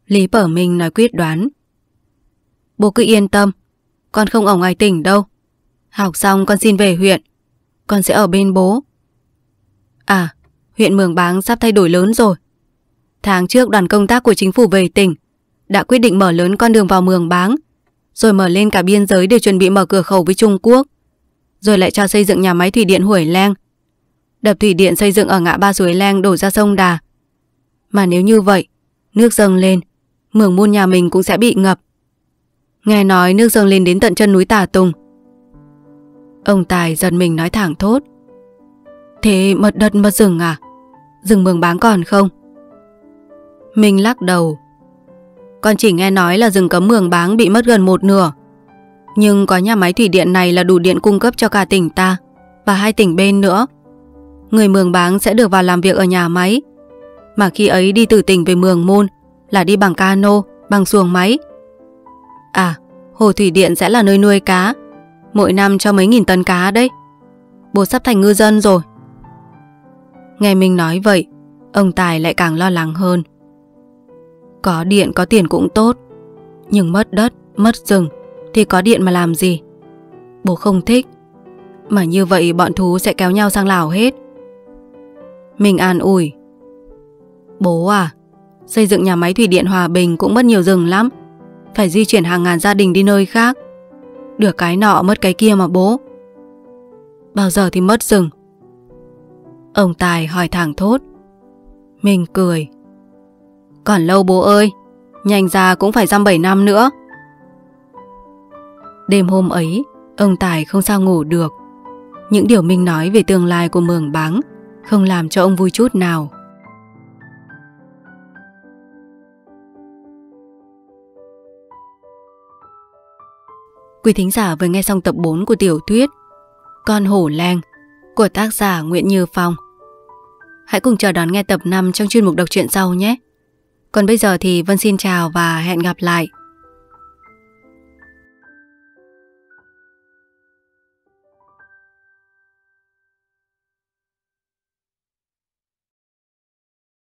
Lý Bở Minh nói quyết đoán Bố cứ yên tâm Con không ở ngoài tỉnh đâu Học xong con xin về huyện Con sẽ ở bên bố À huyện Mường Báng sắp thay đổi lớn rồi Tháng trước đoàn công tác của chính phủ về tỉnh Đã quyết định mở lớn con đường vào Mường Báng Rồi mở lên cả biên giới để chuẩn bị mở cửa khẩu với Trung Quốc Rồi lại cho xây dựng nhà máy thủy điện Hủy Leng Đập thủy điện xây dựng ở ngã ba suối Leng đổ ra sông Đà Mà nếu như vậy Nước dâng lên Mường môn nhà mình cũng sẽ bị ngập Nghe nói nước dâng lên đến tận chân núi Tà Tùng Ông Tài giật mình nói thẳng thốt. Thế mật đất mật rừng à? Rừng mường báng còn không? Mình lắc đầu. Con chỉ nghe nói là rừng cấm mường báng bị mất gần một nửa. Nhưng có nhà máy thủy điện này là đủ điện cung cấp cho cả tỉnh ta và hai tỉnh bên nữa. Người mường báng sẽ được vào làm việc ở nhà máy. Mà khi ấy đi từ tỉnh về mường môn là đi bằng cano, bằng xuồng máy. À, hồ thủy điện sẽ là nơi nuôi cá Mỗi năm cho mấy nghìn tấn cá đấy Bố sắp thành ngư dân rồi Nghe mình nói vậy Ông Tài lại càng lo lắng hơn Có điện có tiền cũng tốt Nhưng mất đất, mất rừng Thì có điện mà làm gì Bố không thích Mà như vậy bọn thú sẽ kéo nhau sang Lào hết Mình an ủi Bố à Xây dựng nhà máy thủy điện Hòa Bình cũng mất nhiều rừng lắm Phải di chuyển hàng ngàn gia đình đi nơi khác được cái nọ mất cái kia mà bố Bao giờ thì mất rừng Ông Tài hỏi thẳng thốt Mình cười Còn lâu bố ơi Nhanh ra cũng phải dăm 7 năm nữa Đêm hôm ấy Ông Tài không sao ngủ được Những điều mình nói về tương lai của mường báng Không làm cho ông vui chút nào Quý thính giả vừa nghe xong tập 4 của tiểu thuyết Con hổ lang của tác giả Nguyễn Như Phong. Hãy cùng chờ đón nghe tập 5 trong chuyên mục đọc truyện sau nhé. Còn bây giờ thì Vân xin chào và hẹn gặp lại.